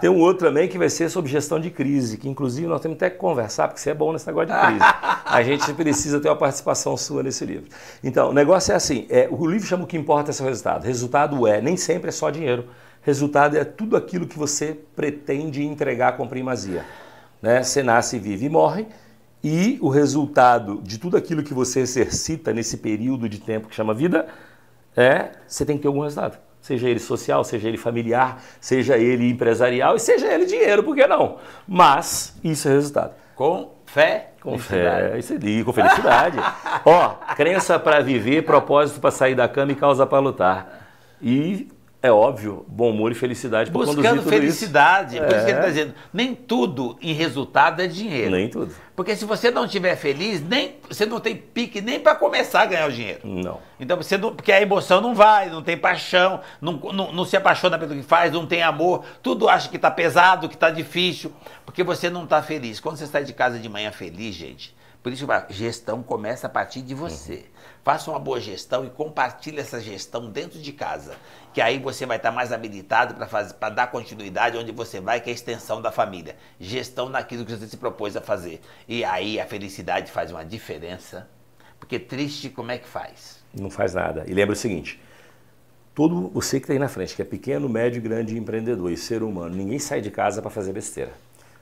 Tem um outro também que vai ser sobre gestão de crise, que inclusive nós temos até que conversar, porque você é bom nesse negócio de crise. [LAUGHS] A gente precisa ter uma participação sua nesse livro. Então, o negócio é assim, é, o livro chama O que importa é seu resultado. Resultado é, nem sempre é só dinheiro. Resultado é tudo aquilo que você pretende entregar com primazia. Né? Você nasce, vive e morre, e o resultado de tudo aquilo que você exercita nesse período de tempo que chama vida é você tem que ter algum resultado. Seja ele social, seja ele familiar, seja ele empresarial e seja ele dinheiro, por que não? Mas isso é resultado. Com fé com fé, isso aí, com felicidade. [LAUGHS] Ó, crença para viver, propósito para sair da cama e causa para lutar. E é óbvio, bom humor e felicidade para Buscando conduzir felicidade, isso. por isso que ele está é. dizendo, nem tudo em resultado é dinheiro. Nem tudo. Porque se você não estiver feliz, nem você não tem pique nem para começar a ganhar o dinheiro. Não. Então você não, porque a emoção não vai, não tem paixão, não, não, não se apaixona pelo que faz, não tem amor, tudo acha que está pesado, que está difícil, porque você não está feliz. Quando você sai de casa de manhã feliz, gente, por isso a gestão começa a partir de você. Uhum. Faça uma boa gestão e compartilhe essa gestão dentro de casa, que aí você vai estar mais habilitado para dar continuidade onde você vai, que é a extensão da família. Gestão naquilo que você se propôs a fazer. E aí a felicidade faz uma diferença, porque triste como é que faz? Não faz nada. E lembra o seguinte, todo você que está aí na frente, que é pequeno, médio, grande empreendedor e ser humano, ninguém sai de casa para fazer besteira.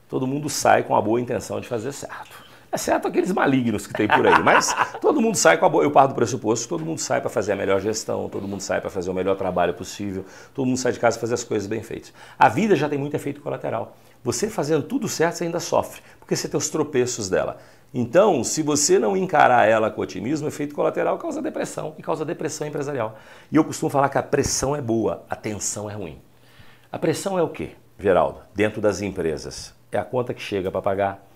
Todo mundo sai com a boa intenção de fazer certo. Exceto aqueles malignos que tem por aí. Mas todo mundo sai com a boa. Eu paro do pressuposto, todo mundo sai para fazer a melhor gestão, todo mundo sai para fazer o melhor trabalho possível, todo mundo sai de casa para fazer as coisas bem feitas. A vida já tem muito efeito colateral. Você fazendo tudo certo, você ainda sofre, porque você tem os tropeços dela. Então, se você não encarar ela com otimismo, o efeito colateral causa depressão e causa depressão empresarial. E eu costumo falar que a pressão é boa, a tensão é ruim. A pressão é o quê, Geraldo? Dentro das empresas. É a conta que chega para pagar,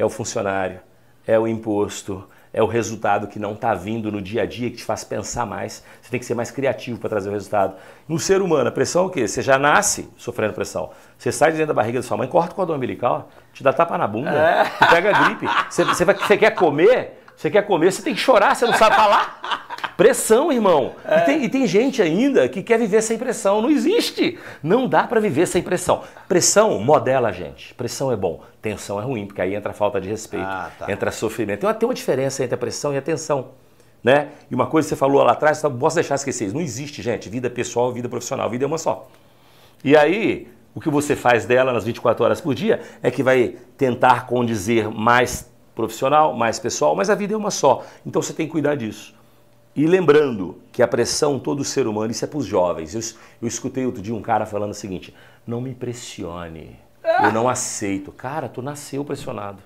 é o funcionário, é o imposto, é o resultado que não está vindo no dia a dia, que te faz pensar mais. Você tem que ser mais criativo para trazer o resultado. No ser humano, a pressão é o quê? Você já nasce sofrendo pressão. Você sai de dentro da barriga da sua mãe, corta o cordão umbilical, te dá tapa na bunda, é. te pega gripe. Você, você, vai, você quer comer, você quer comer, você tem que chorar, você não sabe falar. Pressão, irmão. É. E, tem, e, tem, gente ainda que quer viver sem pressão. Não existe. Não dá para viver sem pressão. Pressão modela a gente. Pressão é bom. Tensão é ruim, porque aí entra falta de respeito, ah, tá. entra sofrimento. Tem então, uma, tem uma diferença entre a pressão e a tensão. Né? E uma coisa que você falou lá atrás, não posso deixar esquecer Não existe, gente. Vida pessoal, vida profissional. Vida é uma só. E aí, o que você faz dela nas 24 horas por dia é que vai tentar condizer mais profissional, mais pessoal, mas a vida é uma só. Então você tem que cuidar disso. E lembrando que a pressão todo ser humano, isso é para os jovens. Eu, eu, escutei outro dia um cara falando o seguinte: não me pressione, eu não aceito. Cara, tu nasceu pressionado.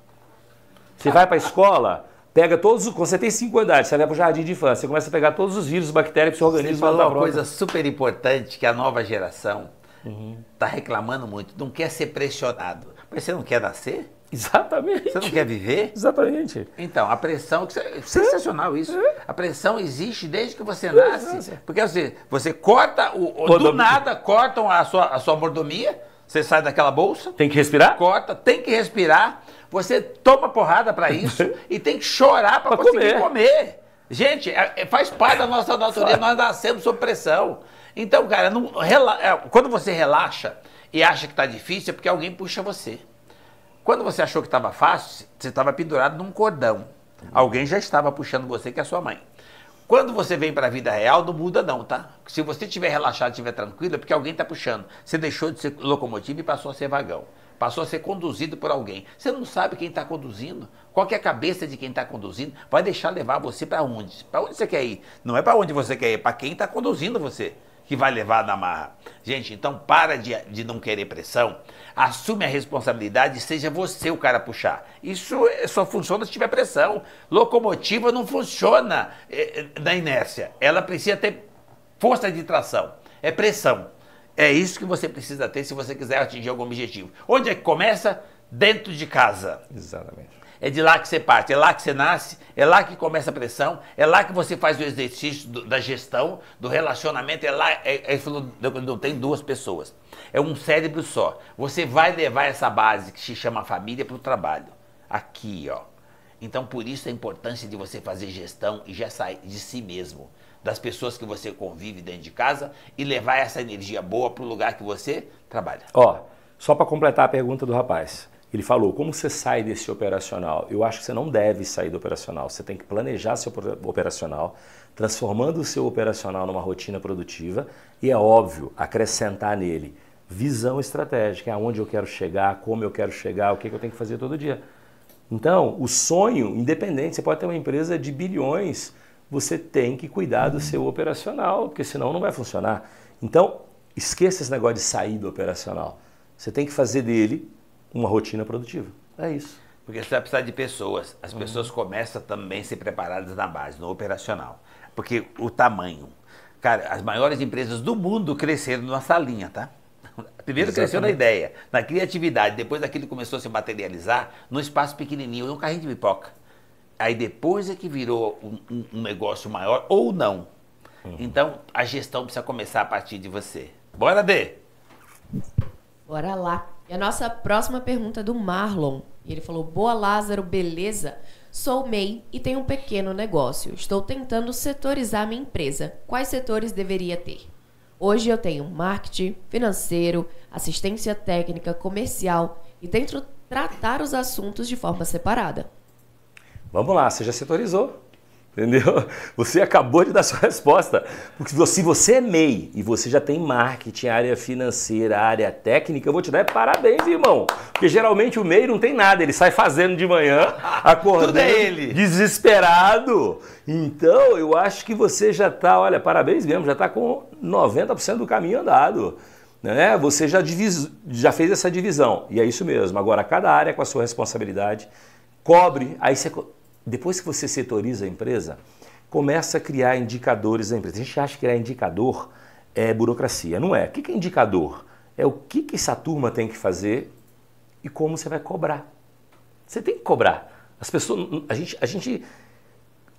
Você vai para a escola, pega todos. Quando você tem cinco idades, você vai para o jardim de infância, você começa a pegar todos os vírus, bactérias que organismos. seu organismo. Você falou uma coisa super importante que a nova geração está uhum. Tá reclamando muito, não quer ser pressionado. Mas você não quer nascer? [LAUGHS] Exatamente. Você não quer viver? Exatamente. Então, a pressão, é é. sensacional isso. É. A pressão existe desde que você é, nasce. Porque você, assim, você corta, o, do nada cortam a sua, a sua mordomia, você sai daquela bolsa. Tem que respirar? Corta, tem que respirar. Você toma porrada para isso [LAUGHS] e tem que chorar para conseguir comer. comer. Gente, faz parte da nossa natureza, nós nascemos sob pressão. Então, cara, não, quando você relaxa e acha que está difícil, é porque alguém puxa você. Quando você achou que estava fácil, você estava pendurado num cordão. Alguém já estava puxando você, que é a sua mãe. Quando você vem para a vida real, não muda não, tá? Se você estiver relaxado, estiver tranquilo, é porque alguém está puxando. Você deixou de ser locomotiva e passou a ser vagão. Passou a ser conduzido por alguém. Você não sabe quem está conduzindo. Qual é a cabeça de quem está conduzindo? Vai deixar levar você para onde? Para onde você quer ir? Não é para onde você quer ir, é para quem está conduzindo você que vai levar na marra. Gente, então para de, de não querer pressão, assume a responsabilidade e seja você o cara a puxar. Isso é, só funciona se tiver pressão. Locomotiva não funciona é, é, na inércia, ela precisa ter força de tração, é pressão. É isso que você precisa ter se você quiser atingir algum objetivo. Onde é que começa? Dentro de casa. Exatamente é de lá que você parte, é lá que você nasce, é lá que começa a pressão, é lá que você faz o exercício do, da gestão, do relacionamento, é lá, é, é, não tem duas pessoas, é um cérebro só. Você vai levar essa base que se chama família para o trabalho, aqui, ó. Então, por isso a importância de você fazer gestão e já sair de si mesmo, das pessoas que você convive dentro de casa e levar essa energia boa para o lugar que você trabalha. Ó, só para completar a pergunta do rapaz. Ele falou: como você sai desse operacional? Eu acho que você não deve sair do operacional. Você tem que planejar seu operacional, transformando o seu operacional numa rotina produtiva e, é óbvio, acrescentar nele visão estratégica, é aonde eu quero chegar, como eu quero chegar, o que, que eu tenho que fazer todo dia. Então, o sonho, independente, você pode ter uma empresa de bilhões, você tem que cuidar do seu operacional, porque senão não vai funcionar. Então, esqueça esse negócio de sair do operacional. Você tem que fazer dele uma rotina produtiva. É isso. Porque você vai precisar de pessoas. As uhum. pessoas começam também a ser preparadas na base, no operacional. Porque o tamanho. Cara, as maiores empresas do mundo cresceram numa salinha, tá? [LAUGHS] Primeiro Exatamente. cresceu na ideia, na criatividade, depois aquilo começou a se materializar num espaço pequenininho, num carrinho de pipoca. Aí depois é que virou um, um, um negócio maior ou não. Uhum. Então a gestão precisa começar a partir de você. Bora, Dê! Bora lá! E a nossa próxima pergunta é do Marlon. E ele falou: Boa Lázaro, beleza? Sou MEI e tenho um pequeno negócio. Estou tentando setorizar minha empresa. Quais setores deveria ter? Hoje eu tenho marketing, financeiro, assistência técnica, comercial e tento tratar os assuntos de forma separada. Vamos lá, você já setorizou? Entendeu? Você acabou de dar sua resposta. Porque se você é MEI e você já tem marketing, área financeira, área técnica, eu vou te dar parabéns, irmão. Porque geralmente o MEI não tem nada, ele sai fazendo de manhã, [LAUGHS] acordando, é desesperado. Então, eu acho que você já está, olha, parabéns mesmo, já está com 90% do caminho andado. Né? Você já, divis, já fez essa divisão. E é isso mesmo. Agora, cada área com a sua responsabilidade, cobre, aí você depois que você setoriza a empresa, começa a criar indicadores da empresa. A gente acha que criar indicador é burocracia. Não é. O que é indicador? É o que, que essa turma tem que fazer e como você vai cobrar. Você tem que cobrar. As pessoas, a gente, a gente,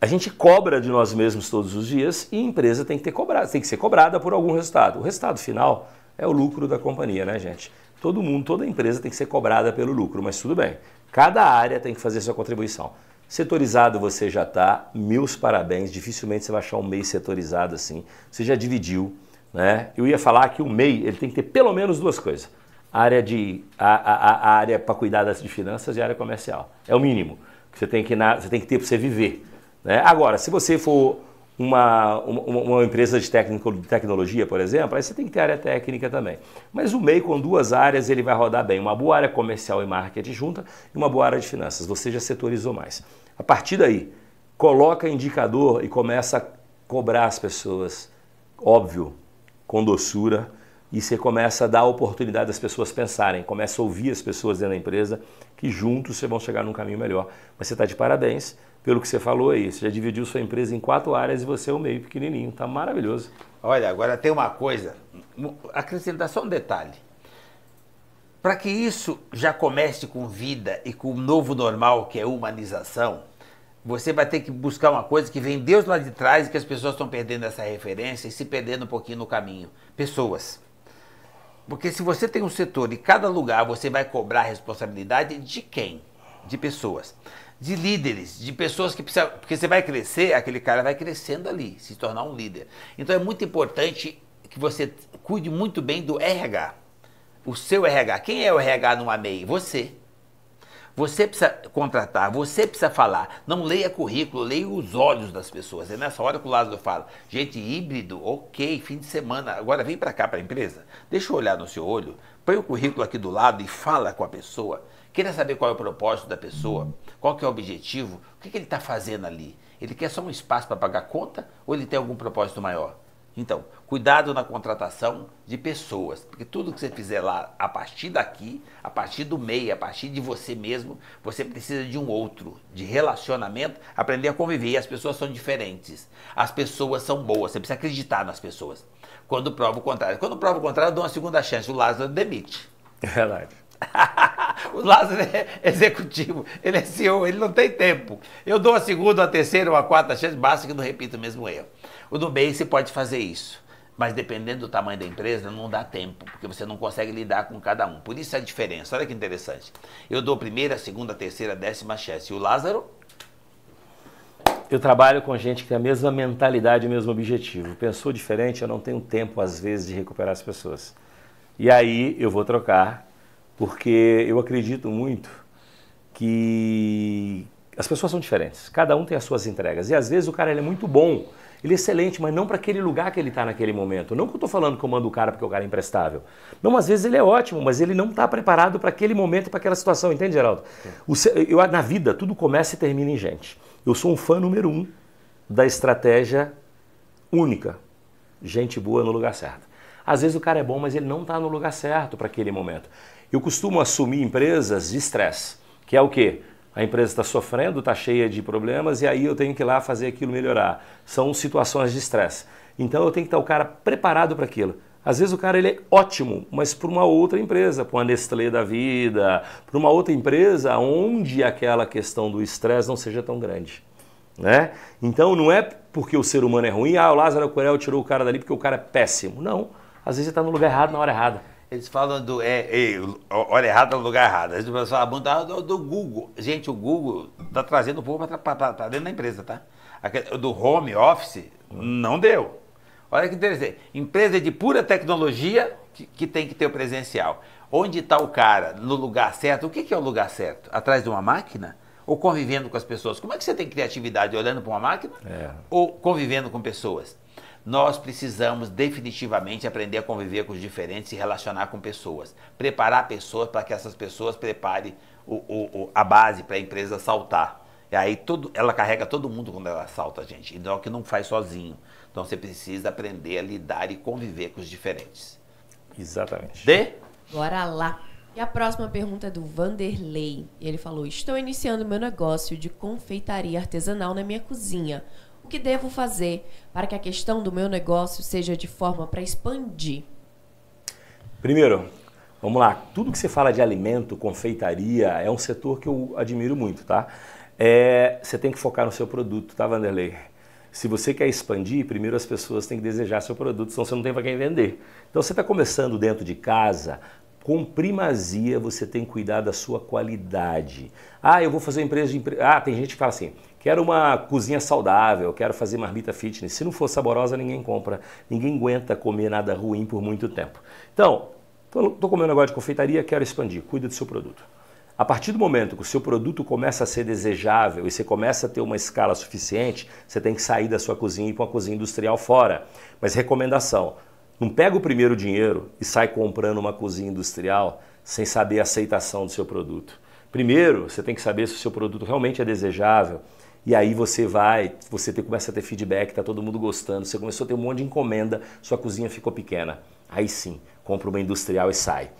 a gente cobra de nós mesmos todos os dias e a empresa tem que ter cobrado, tem que ser cobrada por algum resultado. O resultado final é o lucro da companhia, né, gente? Todo mundo, toda empresa tem que ser cobrada pelo lucro, mas tudo bem. Cada área tem que fazer sua contribuição. Setorizado você já está, meus parabéns. Dificilmente você vai achar um MEI setorizado assim. Você já dividiu, né? Eu ia falar que o MEI ele tem que ter pelo menos duas coisas: a área de a, a, a área para cuidar das finanças e a área comercial. É o mínimo que você tem que você tem que ter para você viver. Né? Agora, se você for uma, uma, uma, empresa de técnico, de tecnologia, por exemplo, aí você tem que ter área técnica também. Mas o MEI com duas áreas ele vai rodar bem, uma boa área comercial e marketing junta e uma boa área de finanças. Você já setorizou mais. A partir daí, coloca indicador e começa a cobrar as pessoas, óbvio, com doçura, e você começa a dar a oportunidade das pessoas pensarem, começa a ouvir as pessoas dentro da empresa, que juntos vocês vão chegar num caminho melhor. Mas você está de parabéns, pelo que você falou aí. Você já dividiu sua empresa em quatro áreas e você é o meio pequenininho. Tá maravilhoso. Olha, agora tem uma coisa, acrescentar só um detalhe. Para que isso já comece com vida e com o novo normal, que é humanização, você vai ter que buscar uma coisa que vem Deus lá de trás e que as pessoas estão perdendo essa referência e se perdendo um pouquinho no caminho. Pessoas. Porque se você tem um setor e cada lugar você vai cobrar a responsabilidade de quem? De pessoas de líderes, de pessoas que precisam. Porque você vai crescer, aquele cara vai crescendo ali, se tornar um líder. Então é muito importante que você cuide muito bem do RH. O seu RH. Quem é o RH no AMEI? Você. Você precisa contratar, você precisa falar. Não leia currículo, leia os olhos das pessoas. É nessa hora que o Lázaro fala: gente, híbrido, ok, fim de semana. Agora vem para cá, para a empresa. Deixa eu olhar no seu olho, põe o currículo aqui do lado e fala com a pessoa. Queira saber qual é o propósito da pessoa, qual que é o objetivo, o que, que ele está fazendo ali. Ele quer só um espaço para pagar conta ou ele tem algum propósito maior? Então, cuidado na contratação de pessoas, porque tudo que você fizer lá a partir daqui, a partir do meio, a partir de você mesmo, você precisa de um outro, de relacionamento, aprender a conviver. E as pessoas são diferentes, as pessoas são boas, você precisa acreditar nas pessoas. Quando prova o contrário, quando prova o contrário, eu dou uma segunda chance, o Lázaro demite. É verdade. [LAUGHS] o Lázaro é executivo, ele é CEO, ele não tem tempo. Eu dou a segunda, a terceira uma a quarta chance, basta que não repita o mesmo erro. O Nubank pode fazer isso, mas dependendo do tamanho da empresa, não dá tempo, porque você não consegue lidar com cada um. Por isso a diferença, olha que interessante. Eu dou a primeira, a segunda, a terceira, a décima chance. E o Lázaro? Eu trabalho com gente que tem a mesma mentalidade, o mesmo objetivo. Pensou diferente, eu não tenho tempo, às vezes, de recuperar as pessoas. E aí eu vou trocar porque eu acredito muito que as pessoas são diferentes, cada um tem as suas entregas. E às vezes o cara é muito bom, ele é excelente, mas não para aquele lugar que ele está naquele momento. Não que eu estou falando que eu mando o cara porque o cara é imprestável. Não, às vezes ele é ótimo, mas ele não está preparado para aquele momento, para aquela situação, entende, Geraldo? O, eu, na vida, tudo começa e termina em gente. Eu sou um fã número um da estratégia única. Gente boa no lugar certo. Às vezes o cara é bom, mas ele não está no lugar certo para aquele momento. Eu costumo assumir empresas de estresse, que é o quê? A empresa está sofrendo, está cheia de problemas e aí eu tenho que ir lá fazer aquilo melhorar. São situações de estresse. Então eu tenho que estar o cara preparado para aquilo. Às vezes o cara ele é ótimo, mas para uma outra empresa, para uma Nestlé da vida, para uma outra empresa onde aquela questão do estresse não seja tão grande. Né? Então não é porque o ser humano é ruim, ah, o Lázaro Corel tirou o cara dali porque o cara é péssimo. Não, às vezes ele está no lugar errado na hora errada. Eles falam do. É, é, hora no lugar errado. Eles falam, a assim, ah, bunda tá, do, do Google. Gente, o Google está trazendo o povo para dentro da empresa, tá? do home office, não deu. Olha que interessante. Empresa de pura tecnologia que, que tem que ter o presencial. Onde está o cara? No lugar certo? O que, que é o lugar certo? Atrás de uma máquina? Ou convivendo com as pessoas? Como é que você tem criatividade olhando para uma máquina? É. Ou convivendo com pessoas? Nós precisamos definitivamente aprender a conviver com os diferentes e relacionar com pessoas. Preparar pessoas para que essas pessoas preparem o, o, a base para a empresa saltar. E aí ela carrega todo mundo quando ela salta, gente. Então é que não faz sozinho. Então você precisa aprender a lidar e conviver com os diferentes. Exatamente. De? Bora lá. E a próxima pergunta é do Vanderlei. Ele falou: Estou iniciando meu negócio de confeitaria artesanal na minha cozinha. O que devo fazer para que a questão do meu negócio seja de forma para expandir? Primeiro, vamos lá. Tudo que você fala de alimento, confeitaria, é um setor que eu admiro muito, tá? É, você tem que focar no seu produto, tá, Vanderlei? Se você quer expandir, primeiro as pessoas têm que desejar seu produto, senão você não tem para quem vender. Então você está começando dentro de casa, com primazia você tem que cuidar da sua qualidade. Ah, eu vou fazer uma empresa de Ah, tem gente que fala assim, Quero uma cozinha saudável, quero fazer marmita fitness. Se não for saborosa, ninguém compra. Ninguém aguenta comer nada ruim por muito tempo. Então, estou comendo um negócio de confeitaria, quero expandir. Cuida do seu produto. A partir do momento que o seu produto começa a ser desejável e você começa a ter uma escala suficiente, você tem que sair da sua cozinha e ir para uma cozinha industrial fora. Mas recomendação: não pega o primeiro dinheiro e sai comprando uma cozinha industrial sem saber a aceitação do seu produto. Primeiro, você tem que saber se o seu produto realmente é desejável, e aí você vai, você te, começa a ter feedback, tá todo mundo gostando, você começou a ter um monte de encomenda, sua cozinha ficou pequena. Aí sim, compra uma industrial e sai.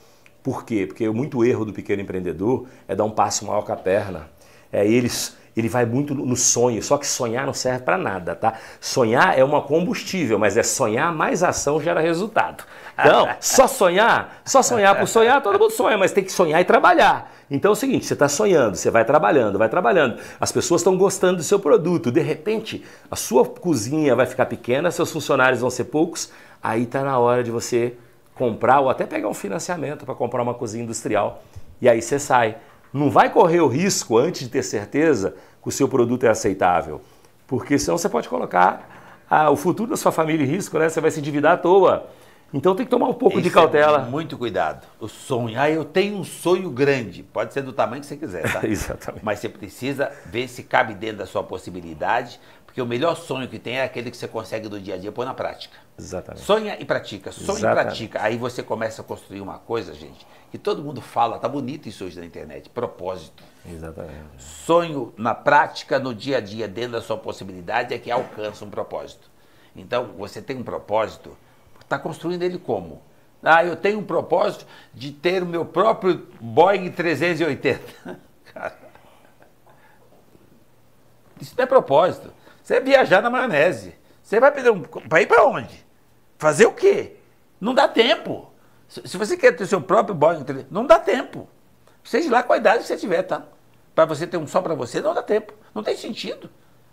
Por quê? Porque muito erro do pequeno empreendedor é dar um passo maior com a perna. É, eles ele vai muito no sonho, só que sonhar não serve para nada, tá? Sonhar é uma combustível, mas é sonhar mais ação gera resultado. Então, [LAUGHS] só sonhar, só sonhar por sonhar, todo mundo sonha, mas tem que sonhar e trabalhar. Então é o seguinte, você está sonhando, você vai trabalhando, vai trabalhando. As pessoas estão gostando do seu produto. De repente, a sua cozinha vai ficar pequena, seus funcionários vão ser poucos, aí está na hora de você comprar ou até pegar um financiamento para comprar uma cozinha industrial. E aí você sai não vai correr o risco antes de ter certeza que o seu produto é aceitável, porque senão você pode colocar a, ah, o futuro da sua família em risco, né? Você vai se endividar à toa. Então tem que tomar um pouco Esse de é cautela. É muito cuidado. O sonho. Ah, eu tenho um sonho grande. Pode ser do tamanho que você quiser, tá? [LAUGHS] Exatamente. Mas você precisa ver se cabe dentro da sua possibilidade porque o melhor sonho que tem é aquele que você consegue do dia a dia pôr na prática. Exatamente. Sonha e pratica, sonha Exatamente. e pratica. Aí você começa a construir uma coisa, gente, que todo mundo fala, tá bonito isso hoje na internet, propósito. Exatamente. Sonho na prática, no dia a dia, dentro da sua possibilidade, é que alcança um propósito. Então, você tem um propósito, está construindo ele como? Ah, eu tenho um propósito de ter o meu próprio Boeing 380. [LAUGHS] Cara, isso não é propósito. Você viajar na maionese. Você vai pedir um. Para ir para onde? Fazer o quê? Não dá tempo. Se você quer ter seu próprio blog, não dá tempo. Seja lá qual idade você tiver, tá? Para você ter um só para você, não dá tempo. Não tem sentido.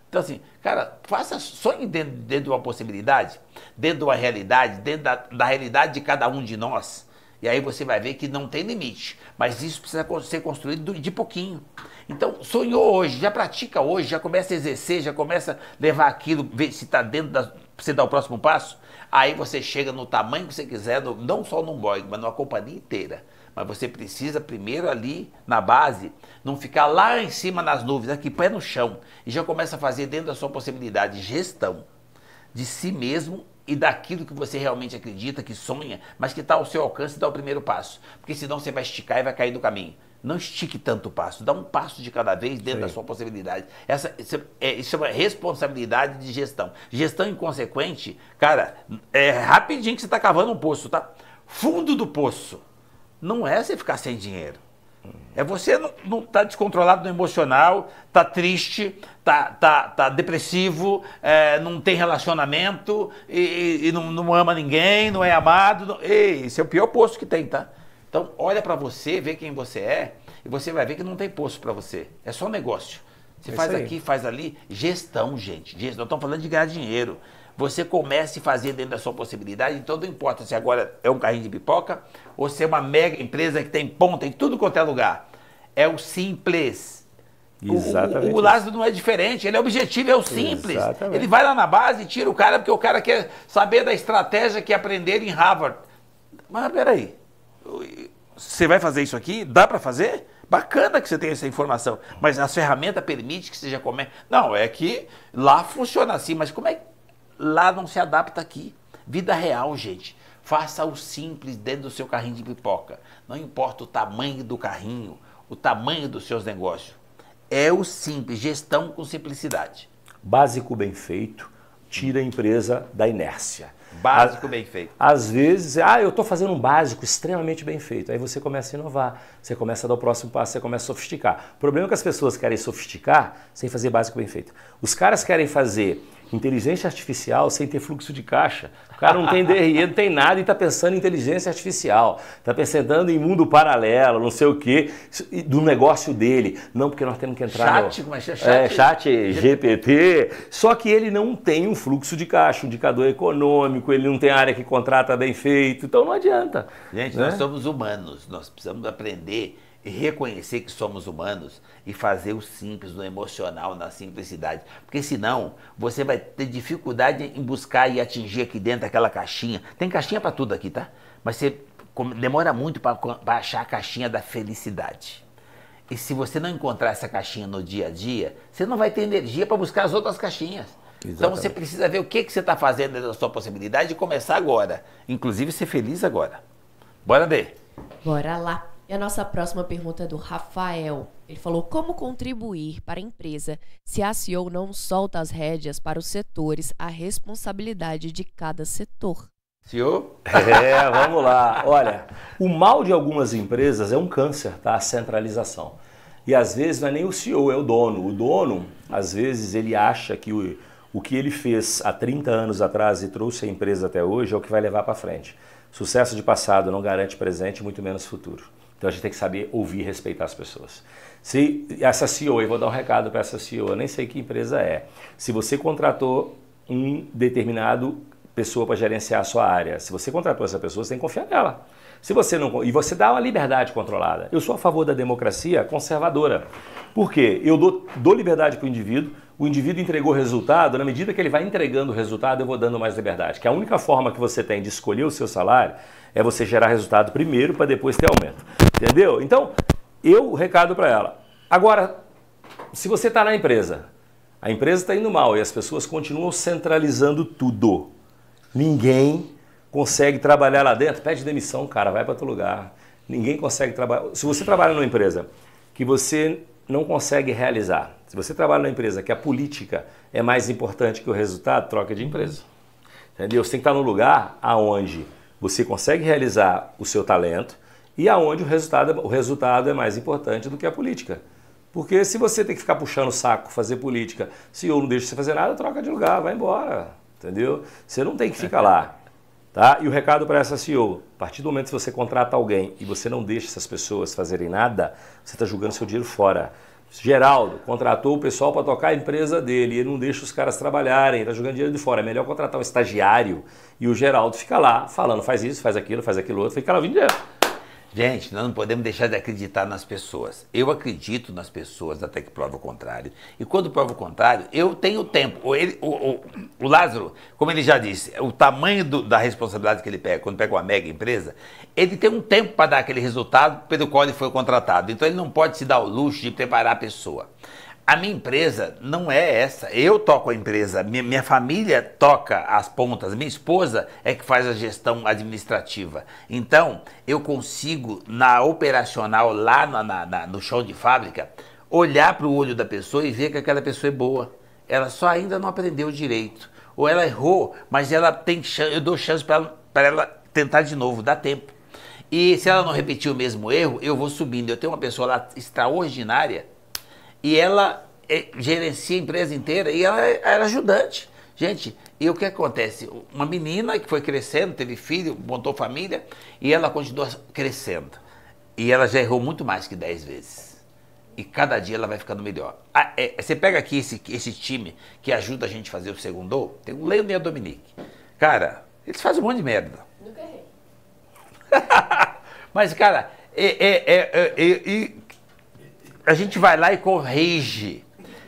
Então, assim, cara, faça sonho dentro, dentro de uma possibilidade, dentro de uma realidade, dentro da, da realidade de cada um de nós. E aí você vai ver que não tem limite. Mas isso precisa ser construído de pouquinho. Então, sonhou hoje, já pratica hoje, já começa a exercer, já começa a levar aquilo, ver se está dentro da. Você dar o próximo passo, aí você chega no tamanho que você quiser, no, não só num Boeing, mas numa companhia inteira. Mas você precisa primeiro ali na base, não ficar lá em cima nas nuvens, aqui pé no chão, e já começa a fazer dentro da sua possibilidade gestão de si mesmo e daquilo que você realmente acredita, que sonha, mas que está ao seu alcance, dá o primeiro passo. Porque senão você vai esticar e vai cair do caminho. Não estique tanto o passo, dá um passo de cada vez dentro Sim. da sua possibilidade. Essa, isso, é, isso é uma responsabilidade de gestão. Gestão inconsequente, cara, é rapidinho que você está cavando um poço, tá? Fundo do poço não é você ficar sem dinheiro. É você não, não tá descontrolado no emocional, tá triste, tá, tá, tá depressivo, é, não tem relacionamento e, e não, não, ama ninguém, não é amado. Não... Ei, esse é o pior posto que tem, tá? Então olha para você, vê quem você é e você vai ver que não tem posto para você. É só um negócio. Você é faz aqui, faz ali. Gestão, gente. Gestão. Nós estamos falando de ganhar dinheiro você comece a fazer dentro da sua possibilidade. Então não importa se agora é um carrinho de pipoca ou se é uma mega empresa que tem ponta em tudo quanto é lugar. É o simples. Exatamente. O, o, o Lázaro não é diferente, ele é objetivo, é o simples. Exatamente. Ele vai lá na base e tira o cara, porque o cara quer saber da estratégia que aprenderam em Harvard. Mas peraí, você vai fazer isso aqui? Dá para fazer? Bacana que você tenha essa informação, mas a ferramenta permite que você já comece. Não, é que lá funciona assim, mas como é que lá não se adapta aqui. Vida real, gente. Faça o simples dentro do seu carrinho de pipoca. Não importa o tamanho do carrinho, o tamanho dos seus negócios. É o simples, gestão com simplicidade. Básico bem feito tira a empresa da inércia. Básico bem feito. Às vezes, ah, eu estou fazendo um básico extremamente bem feito. Aí você começa a inovar, você começa a dar o próximo passo, você começa a sofisticar. O problema é que as pessoas querem sofisticar sem fazer básico bem feito. Os caras querem fazer inteligência artificial sem ter fluxo de caixa. O cara não tem DRE, não tem nada e está pensando em inteligência artificial. Está pensando em mundo paralelo, não sei o quê, do negócio dele. Não, porque nós temos que entrar chat, no... É Mas é chat, é, chat GPT. Só que ele não tem um fluxo de caixa, um indicador econômico, ele não tem área que contrata bem feito. Então não adianta. Gente, né? nós somos humanos, nós precisamos aprender reconhecer que somos humanos e fazer o simples, no emocional, na simplicidade. Porque senão você vai ter dificuldade em buscar e atingir aqui dentro aquela caixinha. Tem caixinha para tudo aqui, tá? Mas você demora muito para achar a caixinha da felicidade. E se você não encontrar essa caixinha no dia a dia, você não vai ter energia para buscar as outras caixinhas. Exatamente. Então você precisa ver o que, que você está fazendo da sua possibilidade de começar agora. Inclusive ser feliz agora. Bora ver. Bora lá. E a nossa próxima pergunta é do Rafael. Ele falou: Como contribuir para a empresa se a CEO não solta as rédeas para os setores, a responsabilidade de cada setor? CEO? [LAUGHS] É, vamos lá. Olha, o mal de algumas empresas é um câncer, tá? A centralização. E às vezes não é nem o CEO, é o dono. O dono, às vezes, ele acha que o, o que ele fez há 30 anos atrás e trouxe a empresa até hoje é o que vai levar para frente. Sucesso de passado não garante presente, muito menos futuro. Então a gente tem que saber ouvir e respeitar as pessoas. Se essa CEO, eu vou dar um recado para essa CEO, eu nem sei que empresa é. Se você contratou um determinado pessoa para gerenciar a sua área, se você contratou essa pessoa, você tem que confiar nela. Se você não e você dá uma liberdade controlada. Eu sou a favor da democracia conservadora. Por quê? Eu dou, dou liberdade para o indivíduo, o indivíduo entregou resultado, na medida que ele vai entregando o resultado, eu vou dando mais liberdade. Que é a única forma que você tem de escolher o seu salário é você gerar resultado primeiro para depois ter aumento. Entendeu? Então, eu recado para ela. Agora, se você está na empresa, a empresa está indo mal e as pessoas continuam centralizando tudo. Ninguém consegue trabalhar lá dentro. Pede demissão, cara, vai para outro lugar. Ninguém consegue trabalhar. Se você trabalha numa empresa que você não consegue realizar, se você trabalha numa empresa que a política é mais importante que o resultado, troca de empresa. Entendeu? Você tem que estar no lugar aonde você consegue realizar o seu talento e aonde o resultado, é, o resultado é mais importante do que a política. Porque se você tem que ficar puxando o saco, fazer política, se eu não deixo você fazer nada, troca de lugar, vai embora, entendeu? Você não tem que ficar lá. Tá? E o recado para essa CEO, a partir do momento que você contrata alguém e você não deixa essas pessoas fazerem nada, você está jogando seu dinheiro fora. Geraldo contratou o pessoal para tocar a empresa dele, ele não deixa os caras trabalharem, está jogando dinheiro de fora. É melhor contratar um estagiário e o Geraldo fica lá falando, faz isso, faz aquilo, faz aquilo outro, fica lá vindo dinheiro. Gente, nós não podemos deixar de acreditar nas pessoas. Eu acredito nas pessoas até que prova o contrário. E quando prova o contrário, eu tenho tempo. ele, o Lázaro, como ele já disse, o tamanho do, da responsabilidade que ele pega, quando pega uma mega empresa, ele tem um tempo para dar aquele resultado pelo qual ele foi contratado. Então ele não pode se dar o luxo de preparar a pessoa. A minha empresa não é essa. Eu toco a empresa, minha, minha, família toca as pontas, minha esposa é que faz a gestão administrativa. Então, eu consigo, na operacional, lá na, na, na, no chão de fábrica, olhar para o olho da pessoa e ver que aquela pessoa é boa. Ela só ainda não aprendeu direito. Ou ela errou, mas ela tem chance, eu dou chance para ela tentar de novo, dá tempo. E se ela não repetir o mesmo erro, eu vou subindo. Eu tenho uma pessoa lá extraordinária e ela eh, gerencia a empresa inteira e ela era ajudante. Gente, e o que acontece? Uma menina que foi crescendo, teve filho, montou família e ela continuou crescendo. E ela já errou muito mais que 10 vezes. E cada dia ela vai ficando melhor. Ah, é, você pega aqui esse, esse time que ajuda a gente a fazer o segundo, tem o a Dominique. Cara, eles fazem um monte de merda. Nunca errei. [LAUGHS] Mas, cara, é, é, é, é a gente vai lá e corrige,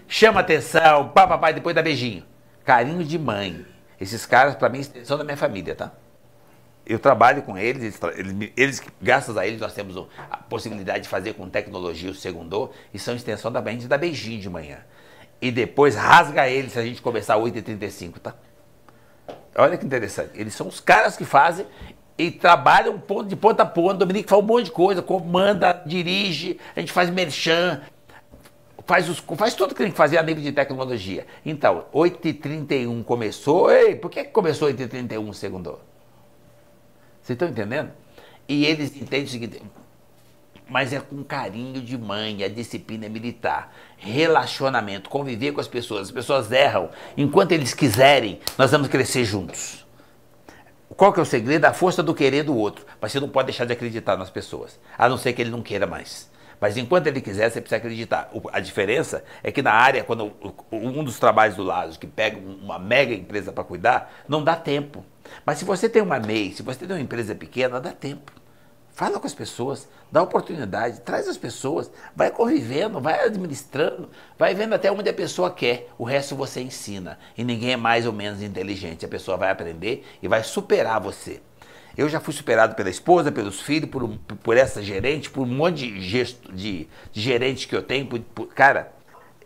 chama atenção, papai, depois dá beijinho. Carinho de mãe. Esses caras, para mim, são da minha família, tá? Eu trabalho com eles, eles, eles, eles, graças a eles, nós temos a possibilidade de fazer com tecnologia o segundo, e são extensão da bem, a gente dá beijinho de manhã. E depois rasga eles se a gente começar às 8h35, tá? Olha que interessante. Eles são os caras que fazem e trabalham de ponta a ponta. O Dominique faz um monte de coisa, comanda, dirige, a gente faz merchan, faz, os, faz tudo que tem que fazer a nível de tecnologia. Então, 8h31 começou. Ei, por que começou 8h31 segundo? Vocês estão entendendo? E eles entendem o seguinte, mas é com carinho de mãe, a é disciplina militar, relacionamento, conviver com as pessoas. As pessoas erram. Enquanto eles quiserem, nós vamos crescer juntos. Qual que é o segredo? A força do querer do outro. Mas você não pode deixar de acreditar nas pessoas, a não ser que ele não queira mais. Mas enquanto ele quiser, você precisa acreditar. A diferença é que na área, quando um dos trabalhos do Lázaro, que pega uma mega empresa para cuidar, não dá tempo. Mas se você tem uma MEI, se você tem uma empresa pequena, dá tempo. Fala com as pessoas, dá oportunidade, traz as pessoas, vai convivendo, vai administrando, vai vendo até onde a pessoa quer, o resto você ensina. E ninguém é mais ou menos inteligente, a pessoa vai aprender e vai superar você. Eu já fui superado pela esposa, pelos filhos, por, por essa gerente, por um monte de, gesto, de, de gerente que eu tenho. Por, por, cara,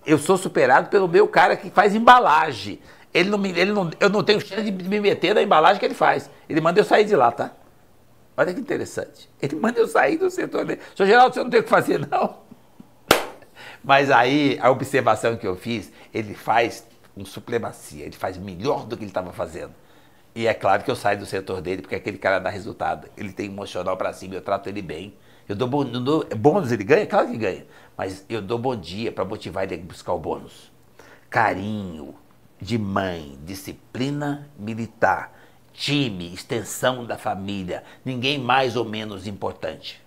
eu sou superado pelo meu cara que faz embalagem. Ele não me, ele não, eu não tenho chance de me meter na embalagem que ele faz. Ele manda eu sair de lá, tá? Olha que interessante. Ele manda eu sair do setor dele. Seu Geraldo, você não tem o que fazer, não. [LAUGHS] Mas aí, a observação que eu fiz, ele faz um supremacia, ele faz melhor do que ele estava fazendo. E é claro que eu saio do setor dele, porque aquele cara dá resultado. Ele tem emocional para cima, eu trato ele bem. Eu dou bom, dou, é bônus, ele ganha? Claro que ganha. Mas eu dou bom dia para motivar ele a buscar o bônus. Carinho de mãe, disciplina militar time, extensão da família, ninguém mais ou menos importante.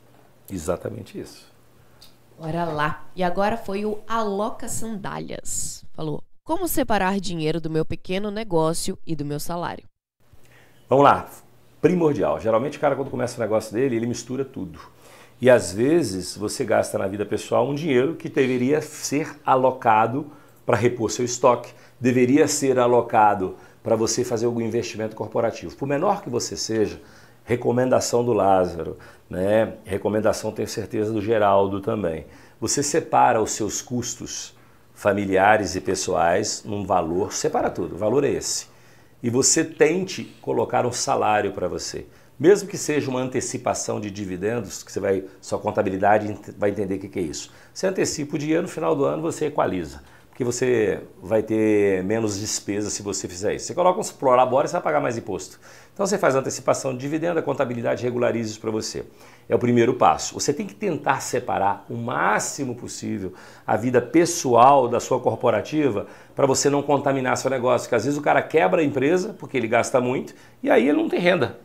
Exatamente isso. Bora lá. E agora foi o Aloca Sandálias. Falou: Como separar dinheiro do meu pequeno negócio e do meu salário? Vamos lá. Primordial. Geralmente o cara quando começa o negócio dele, ele mistura tudo. E às vezes você gasta na vida pessoal um dinheiro que deveria ser alocado para repor seu estoque, deveria ser alocado para você fazer algum investimento corporativo. Por menor que você seja, recomendação do Lázaro, né? recomendação, tenho certeza, do Geraldo também. Você separa os seus custos familiares e pessoais num valor, separa tudo, o valor é esse. E você tente colocar um salário para você. Mesmo que seja uma antecipação de dividendos, que você vai, sua contabilidade vai entender o que, é isso. Você antecipa o dinheiro, no final do ano você equaliza que você vai ter menos despesas se você fizer isso. Você coloca um prolabore, você vai pagar mais imposto. Então você faz antecipação de dividendo, a contabilidade regulariza isso para você. É o primeiro passo. Você tem que tentar separar o máximo possível a vida pessoal da sua corporativa para você não contaminar seu negócio, porque às vezes o cara quebra a empresa porque ele gasta muito e aí ele não tem renda.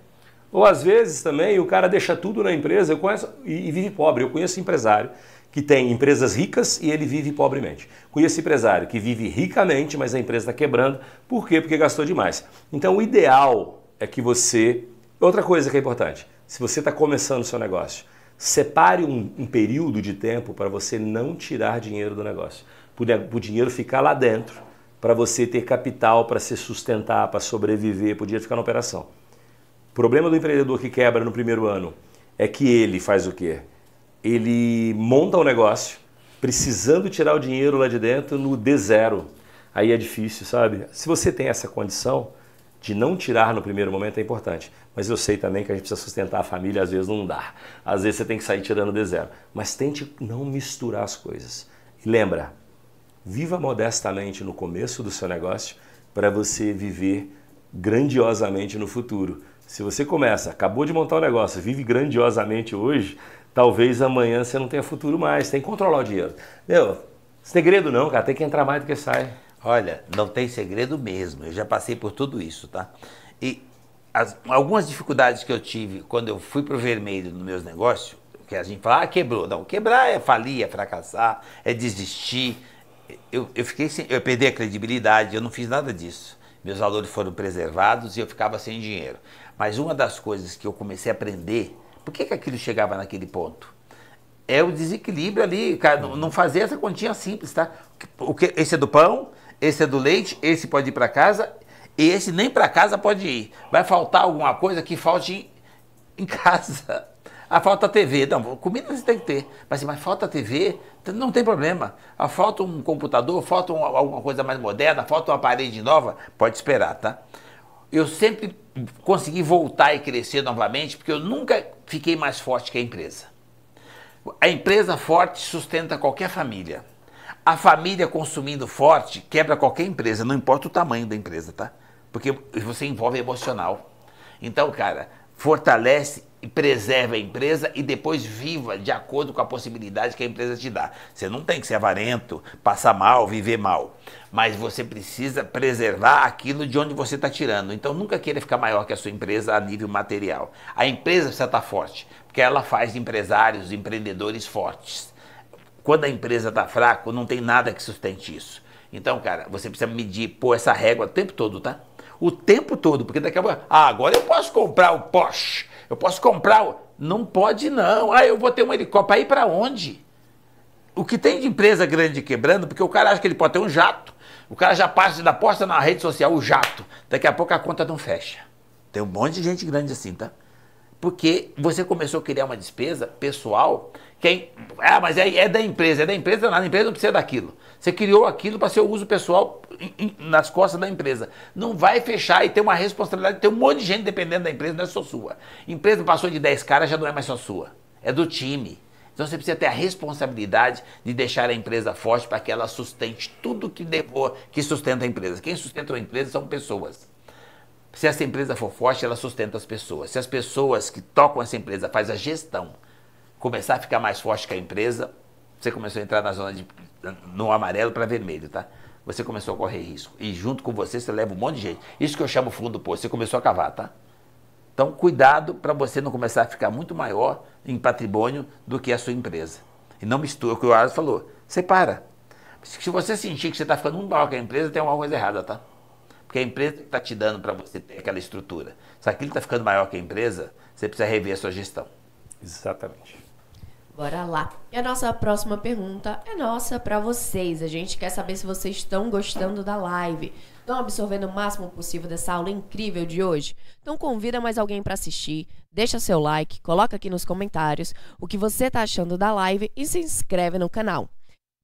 Ou às vezes também o cara deixa tudo na empresa eu conheço, e vive pobre. Eu conheço empresário que tem empresas ricas e ele vive pobremente. Conheço empresário que vive ricamente, mas a empresa está quebrando. Por quê? Porque gastou demais. Então, o ideal é que você. Outra coisa que é importante: se você está começando o seu negócio, separe um, um período de tempo para você não tirar dinheiro do negócio, para o dinheiro ficar lá dentro, para você ter capital para se sustentar, para sobreviver, para o dinheiro ficar na operação. O problema do empreendedor que quebra no primeiro ano é que ele faz o quê? ele monta um negócio precisando tirar o dinheiro lá de dentro no D0. Aí é difícil, sabe? Se você tem essa condição de não tirar no primeiro momento é importante, mas eu sei também que a gente precisa sustentar a família, às vezes não dá. Às vezes você tem que sair tirando D0, mas tente não misturar as coisas. E lembra, viva modestamente no começo do seu negócio para você viver grandiosamente no futuro. Se você começa, acabou de montar o um negócio, vive grandiosamente hoje, talvez amanhã você não tenha futuro mais, tem que controlar o dinheiro. Meu, segredo não, cara, tem que entrar mais do que sai. Olha, não tem segredo mesmo, eu já passei por tudo isso, tá? E as, algumas dificuldades que eu tive quando eu fui pro vermelho nos meus negócios, que a gente fala, ah, quebrou. Não, quebrar é falir, é fracassar, é desistir. Eu, eu fiquei sem, eu perdi a credibilidade, eu não fiz nada disso. Meus valores foram preservados e eu ficava sem dinheiro. Mas uma das coisas que eu comecei a aprender por que, que aquilo chegava naquele ponto? É o desequilíbrio ali, cara, não, não fazer essa continha simples, tá? O que, esse é do pão, esse é do leite, esse pode ir para casa, e esse nem para casa pode ir. Vai faltar alguma coisa que falte em, em casa. A [LAUGHS] ah, falta TV. Não, comida você tem que ter. Mas, assim, mas falta TV, não tem problema. A ah, falta um computador, falta um, alguma coisa mais moderna, falta uma parede nova, pode esperar, tá? eu sempre consegui voltar e crescer novamente, porque eu nunca fiquei mais forte que a empresa. A empresa forte sustenta qualquer família. A família consumindo forte quebra qualquer empresa, não importa o tamanho da empresa, tá? Porque você envolve emocional. Então, cara, fortalece preserve a empresa e depois viva de acordo com a possibilidade que a empresa te dá. Você não tem que ser avarento, passar mal, viver mal. Mas você precisa preservar aquilo de onde você está tirando. Então nunca queira ficar maior que a sua empresa a nível material. A empresa precisa estar tá forte, porque ela faz empresários, empreendedores fortes. Quando a empresa está fraca, não tem nada que sustente isso. Então, cara, você precisa medir, pôr essa régua o tempo todo, tá? O tempo todo, porque daqui a pouco, ah, agora eu posso comprar o Porsche eu posso comprar. Não pode, não. Ah, eu vou ter um helicóptero. aí para onde? O que tem de empresa grande quebrando, porque o cara acha que ele pode ter um jato. O cara já passa da porta na rede social o jato. Daqui a pouco a conta não fecha. Tem um monte de gente grande assim, tá? Porque você começou a criar uma despesa pessoal quem, ah, mas é, é da empresa, é da empresa, nada, a empresa não precisa daquilo. Você criou aquilo para seu uso pessoal nas costas da empresa. Não vai fechar e ter uma responsabilidade, tem um monte de gente dependendo da empresa, não é só sua. Empresa passou de 10 caras, já não é mais só sua. É do time. Então você precisa ter a responsabilidade de deixar a empresa forte para que ela sustente tudo que, devor, que sustenta a empresa. Quem sustenta a empresa são pessoas. Se essa empresa for forte, ela sustenta as pessoas. Se as pessoas que tocam essa empresa fazem a gestão, começar a ficar mais forte que a empresa, você começou a entrar na zona de, no amarelo para vermelho, tá? Você começou a correr risco. E junto com você, você leva um monte de gente. Isso que eu chamo fundo do poço. Você começou a cavar, tá? Então, cuidado para você não começar a ficar muito maior em patrimônio do que a sua empresa. E não mistura é o que o Aras falou. Separa. Se você sentir que você está ficando um maior que a empresa, tem alguma coisa errada, tá? Porque a empresa está te dando para você ter aquela estrutura. Se aquilo está ficando maior que a empresa, você precisa rever a sua gestão. Exatamente. Bora lá. E a nossa próxima pergunta é nossa para vocês. A gente quer saber se vocês estão gostando da live. Estão absorvendo o máximo possível dessa aula incrível de hoje? Então convida mais alguém para assistir, deixa seu like, coloca aqui nos comentários o que você está achando da live e se inscreve no canal.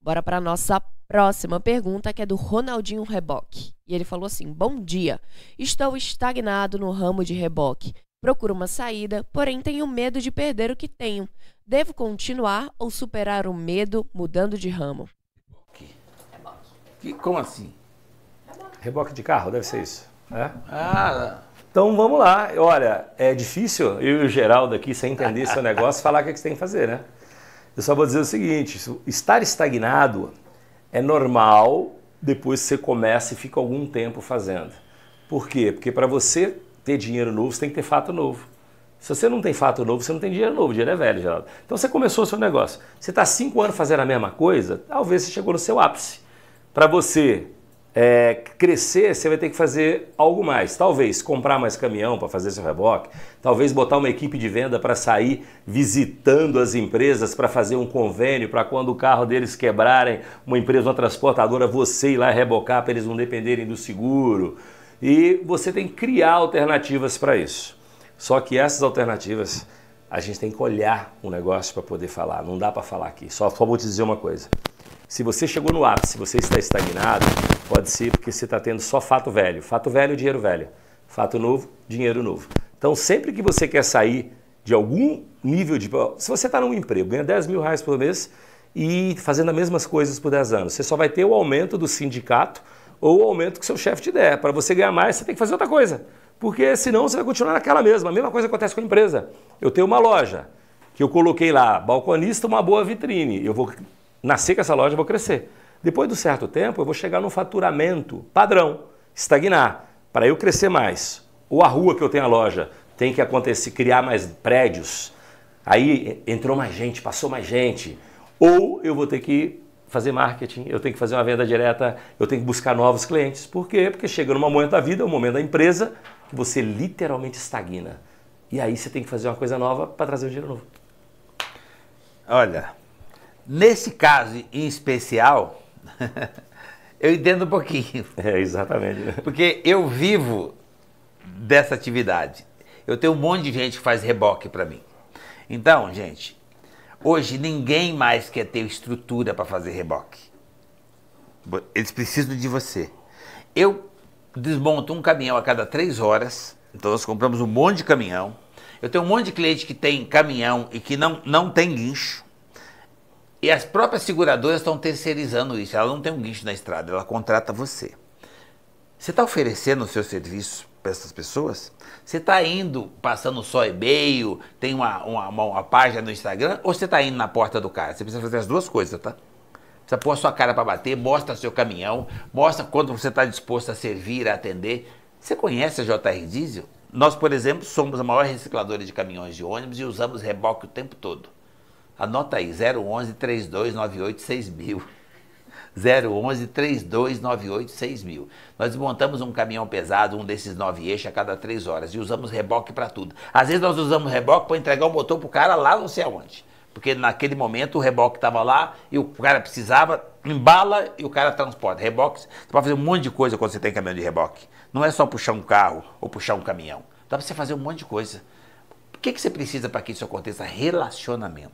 Bora para nossa próxima pergunta, que é do Ronaldinho Reboque. E ele falou assim: "Bom dia. Estou estagnado no ramo de reboque. Procuro uma saída, porém tenho medo de perder o que tenho. Devo continuar ou superar o medo mudando de ramo? Reboque. Que, como assim? Reboque. Reboque de carro, deve ser isso. É? Ah, então vamos lá. Olha, é difícil eu e o Geraldo aqui, sem entender seu negócio, [LAUGHS] falar o que, é que você tem que fazer, né? Eu só vou dizer o seguinte: estar estagnado é normal depois que você começa e fica algum tempo fazendo. Por quê? Porque para você ter dinheiro novo, você tem que ter fato novo. Se você não tem fato novo, você não tem dinheiro novo, dinheiro é velho, Geraldo. Então você começou o seu negócio. Você está cinco anos fazendo a mesma coisa, talvez você chegou no seu ápice. Para você é, crescer, você vai ter que fazer algo mais. Talvez comprar mais caminhão para fazer seu reboque, talvez botar uma equipe de venda para sair visitando as empresas para fazer um convênio para quando o carro deles quebrarem, uma empresa, uma transportadora, você ir lá rebocar para eles não dependerem do seguro. E você tem que criar alternativas para isso. Só que essas alternativas a gente tem que olhar o um negócio para poder falar. Não dá para falar aqui. Só, só vou te dizer uma coisa. Se você chegou no ápice, se você está estagnado, pode ser porque você está tendo só fato velho. Fato velho, dinheiro velho. Fato novo, dinheiro novo. Então, sempre que você quer sair de algum nível de. Se você está num emprego, ganha 10 mil reais por mês e fazendo as mesmas coisas por 10 anos, você só vai ter o aumento do sindicato ou o aumento que seu chefe te der. Para você ganhar mais, você tem que fazer outra coisa. Porque senão você vai continuar naquela mesma. A mesma coisa acontece com a empresa. Eu tenho uma loja que eu coloquei lá, balconista, uma boa vitrine. Eu vou nascer com essa loja, vou crescer. Depois de certo tempo, eu vou chegar num faturamento padrão, estagnar, para eu crescer mais. Ou a rua que eu tenho a loja tem que acontecer, criar mais prédios. Aí entrou mais gente, passou mais gente. Ou eu vou ter que fazer marketing, eu tenho que fazer uma venda direta, eu tenho que buscar novos clientes. Por quê? Porque chega no momento da vida, é o momento da empresa, que você literalmente estagna. E aí você tem que fazer uma coisa nova para trazer o um dinheiro novo. Olha, nesse caso em especial, [LAUGHS] eu entendo um pouquinho. É, exatamente. Porque eu vivo dessa atividade. Eu tenho um monte de gente que faz reboque para mim. Então, gente, Hoje ninguém mais quer ter estrutura para fazer reboque. Eles precisam de você. Eu desmonto um caminhão a cada três horas, então nós compramos um monte de caminhão. Eu tenho um monte de cliente que tem caminhão e que não, não tem guincho. E as próprias seguradoras estão terceirizando isso. Ela não tem um guincho na estrada, ela contrata você. Você está oferecendo o seu serviço para essas pessoas? Você está indo passando só e-mail, tem uma, uma, uma, página no Instagram, ou você está indo na porta do cara? Você precisa fazer as duas coisas, tá? Precisa pôr a sua cara para bater, mostra seu caminhão, mostra quanto você está disposto a servir, a atender. Você conhece a JR Diesel? Nós, por exemplo, somos a maior recicladora de caminhões de ônibus e usamos reboque o tempo todo. Anota aí, 011 3298 6000. 011 3298 6000. Nós montamos um caminhão pesado, um desses nove eixos a cada três horas e usamos reboque para tudo. Às vezes nós usamos reboque para entregar o motor para o cara lá não sei aonde. Porque naquele momento o reboque estava lá e o cara precisava, embala e o cara transporta. Reboque, você pode fazer um monte de coisa quando você tem caminhão de reboque. Não é só puxar um carro ou puxar um caminhão. Dá para você fazer um monte de coisa. O que, que você precisa para que isso aconteça? Relacionamento.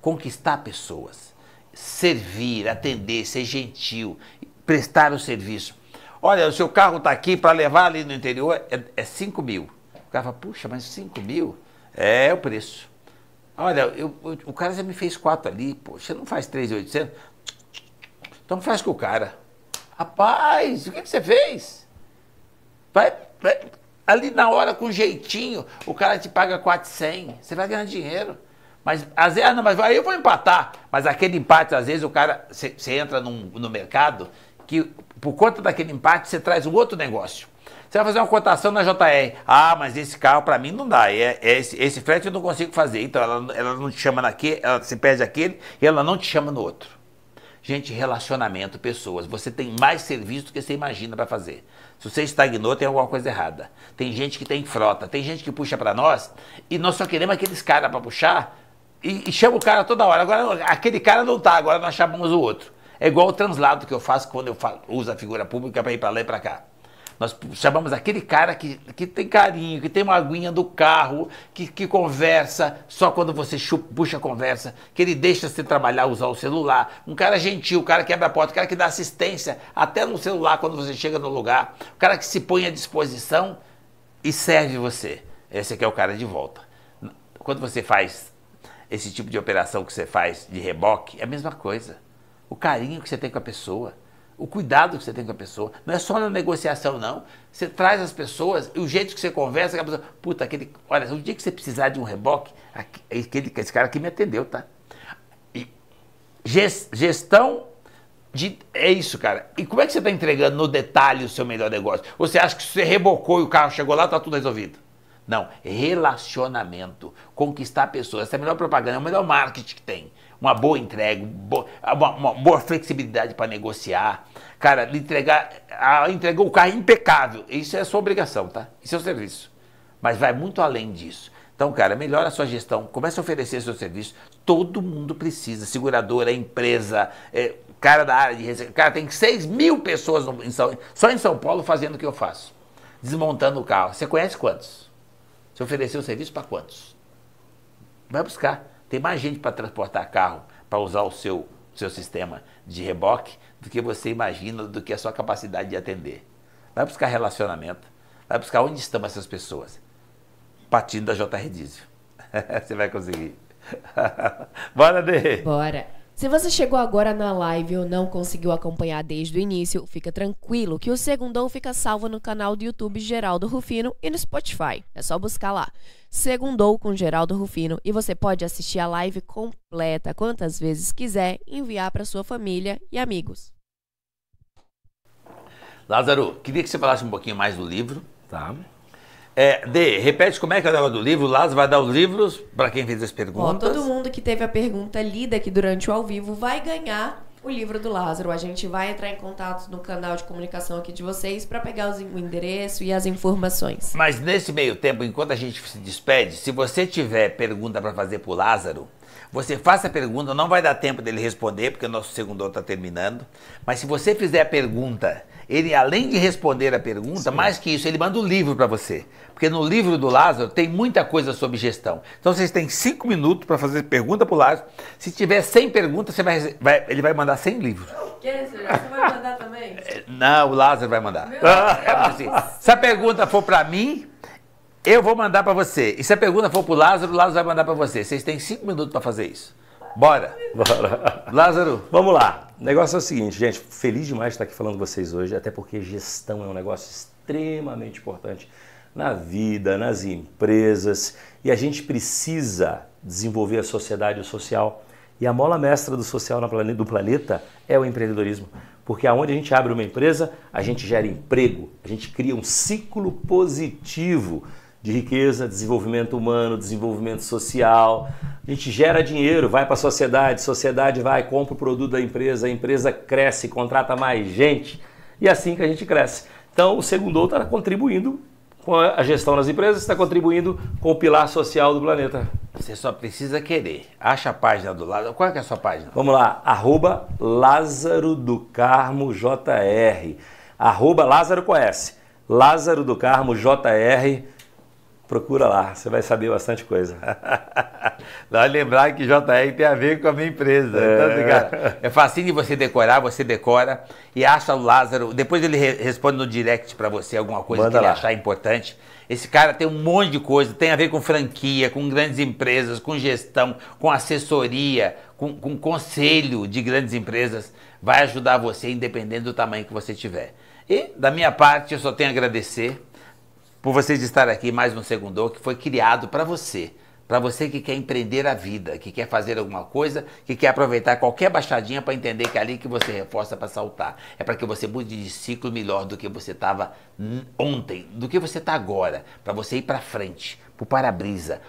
Conquistar pessoas servir, atender, ser gentil, prestar o serviço. Olha, o seu carro está aqui para levar ali no interior, é, é 5 mil. O cara fala, puxa, mas 5 mil é o preço. Olha, eu, eu, o cara já me fez quatro ali, poxa, não faz 3,800? Então faz com o cara. Rapaz, o que, que você fez? Vai, vai, ali na hora, com jeitinho, o cara te paga 400, você vai ganhar dinheiro. Mas às vezes, ah, não, mas aí eu vou empatar. Mas aquele empate, às vezes, o cara, você entra num, no mercado que, por conta daquele empate, você traz um outro negócio. Você vai fazer uma cotação na JR. Ah, mas esse carro para mim não dá. É, é esse, esse, frete eu não consigo fazer. Então ela, ela não te chama naquele, ela se perde aquele e ela não te chama no outro. Gente, relacionamento, pessoas. Você tem mais serviço do que você imagina para fazer. Se você estagnou, tem alguma coisa errada. Tem gente que tem frota, tem gente que puxa para nós e nós só queremos aqueles caras para puxar e, e chama o cara toda hora. Agora, aquele cara não tá, agora nós chamamos o outro. É igual o translado que eu faço quando eu falo, uso a figura pública para ir para lá e para cá. Nós chamamos aquele cara que, que tem carinho, que tem uma aguinha do carro, que, que conversa só quando você chupa, puxa a conversa, que ele deixa você trabalhar, usar o celular. Um cara gentil, o cara que abre a porta, o cara que dá assistência até no celular quando você chega no lugar. O cara que se põe à disposição e serve você. Esse aqui é, é o cara de volta. Quando você faz esse tipo de operação que você faz de reboque, é a mesma coisa. O carinho que você tem com a pessoa, o cuidado que você tem com a pessoa. Não é só na negociação, não. Você traz as pessoas, o jeito que você conversa, que a pessoa, puta, aquele, olha, o dia que você precisar de um reboque, é aquele, esse cara aqui me atendeu, tá? E gestão de, é isso, cara. E como é que você está entregando no detalhe o seu melhor negócio? Você acha que você rebocou e o carro chegou lá, está tudo resolvido? Não, relacionamento. Conquistar pessoas. Essa é a melhor propaganda, é o melhor marketing que tem. Uma boa entrega, uma, boa flexibilidade para negociar. Cara, entregar, entregou o carro é impecável. Isso é sua obrigação, tá? Isso é o serviço. Mas vai muito além disso. Então, cara, melhora a sua gestão, comece a oferecer seu serviço. Todo mundo precisa, seguradora, empresa, é, cara da área de receita. Cara, tem 6 mil pessoas no, em São, só em São Paulo fazendo o que eu faço. Desmontando o carro. Você conhece quantos? Você ofereceu um serviço para quantos? Vai buscar. Tem mais gente para transportar carro, para usar o seu, seu sistema de reboque, do que você imagina, do que a sua capacidade de atender. Vai buscar relacionamento, vai buscar onde estão essas pessoas. Partindo da J. Redízio. [LAUGHS] você vai conseguir. [LAUGHS] Bora, Dê! Bora! Se você chegou agora na live ou não conseguiu acompanhar desde o início, fica tranquilo que o Segundão fica salvo no canal do YouTube Geraldo Rufino e no Spotify. É só buscar lá. Segundou com Geraldo Rufino e você pode assistir a live completa quantas vezes quiser, enviar para sua família e amigos. Lázaro, queria que você falasse um pouquinho mais do livro, tá? É, Dê, repete como é que é o negócio do livro. Lázaro vai dar os livros para quem fez as perguntas. todo mundo que teve a pergunta lida aqui durante o ao vivo vai ganhar o livro do Lázaro. A gente vai entrar em contato no canal de comunicação aqui de vocês para pegar os, o endereço e as informações. Mas nesse meio tempo, enquanto a gente se despede, se você tiver pergunta para fazer para o Lázaro, você faça a pergunta, não vai dar tempo dele responder, porque o nosso segundo está terminando. Mas se você fizer a pergunta ele além de responder a pergunta, Sim. mais que isso, ele manda um livro para você. Porque no livro do Lázaro tem muita coisa sobre gestão. Então vocês têm cinco minutos para fazer pergunta para o Lázaro. Se tiver 100 perguntas, você vai, vai, ele vai mandar 100 livros. Quer você vai mandar também? [LAUGHS] É, não, o Lázaro vai mandar. É, assim, se a pergunta for para mim, eu vou mandar para você. E se a pergunta for para o Lázaro, o Lázaro vai mandar para você. Vocês têm cinco minutos para fazer isso. Bora! Bora! Lázaro! Vamos lá! O negócio é o seguinte, gente, feliz demais de estar aqui falando com vocês hoje, até porque gestão é um negócio extremamente importante na vida, nas empresas, e a gente precisa desenvolver a sociedade social. E a mola mestra do social do planeta é o empreendedorismo. Porque aonde a gente abre uma empresa, a gente gera emprego, a gente cria um ciclo positivo de riqueza, desenvolvimento humano, desenvolvimento social. A gente gera dinheiro, vai para a sociedade, sociedade vai, compra o produto da empresa, a empresa cresce, contrata mais gente e é assim que a gente cresce. Então, o segundo está contribuindo com a gestão das empresas, está contribuindo com o pilar social do planeta. Você só precisa querer. Acha a página do lado. Qual é, é a sua página? Vamos lá, arroba Lázaro do Carmo JR. Arroba Lázaro conhece. Lázaro do Carmo JR procura lá, você vai saber bastante coisa. [LAUGHS] Vai lembrar que JR tem a ver com a minha empresa. Então, é, então, é fácil de você decorar, você decora e acha o Lázaro. Depois ele re responde no direct para você alguma coisa Manda que ele achar importante. Esse cara tem um monte de coisa, tem a ver com franquia, com grandes empresas, com gestão, com assessoria, com, com conselho de grandes empresas. Vai ajudar você, independente do tamanho que você tiver. E, da minha parte, eu só tenho a agradecer por vocês estar aqui mais um segundo que foi criado para você. Para você que quer empreender a vida, que quer fazer alguma coisa, que quer aproveitar qualquer baixadinha para entender que é ali que você reforça para saltar. É para que você mude de ciclo melhor do que você estava ontem, do que você está agora. Para você ir para frente, para o para-brisa.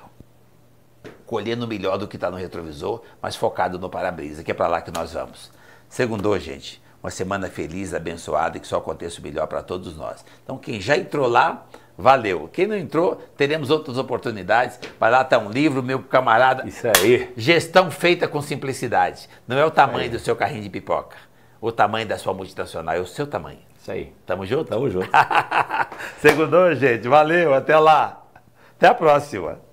Colhendo melhor do que está no retrovisor, mas focado no para-brisa, que é para lá que nós vamos. Segundo, gente. Uma semana feliz, abençoada e que só aconteça o melhor para todos nós. Então, quem já entrou lá, Valeu. Quem não entrou, teremos outras oportunidades. Vai lá, tá um livro, meu camarada. Isso aí. Gestão feita com simplicidade. Não é o tamanho do seu carrinho de pipoca, o tamanho da sua multinacional, é o seu tamanho. Isso aí. Tamo junto? Tamo junto. [LAUGHS] Segundou, gente. Valeu, até lá. Até a próxima.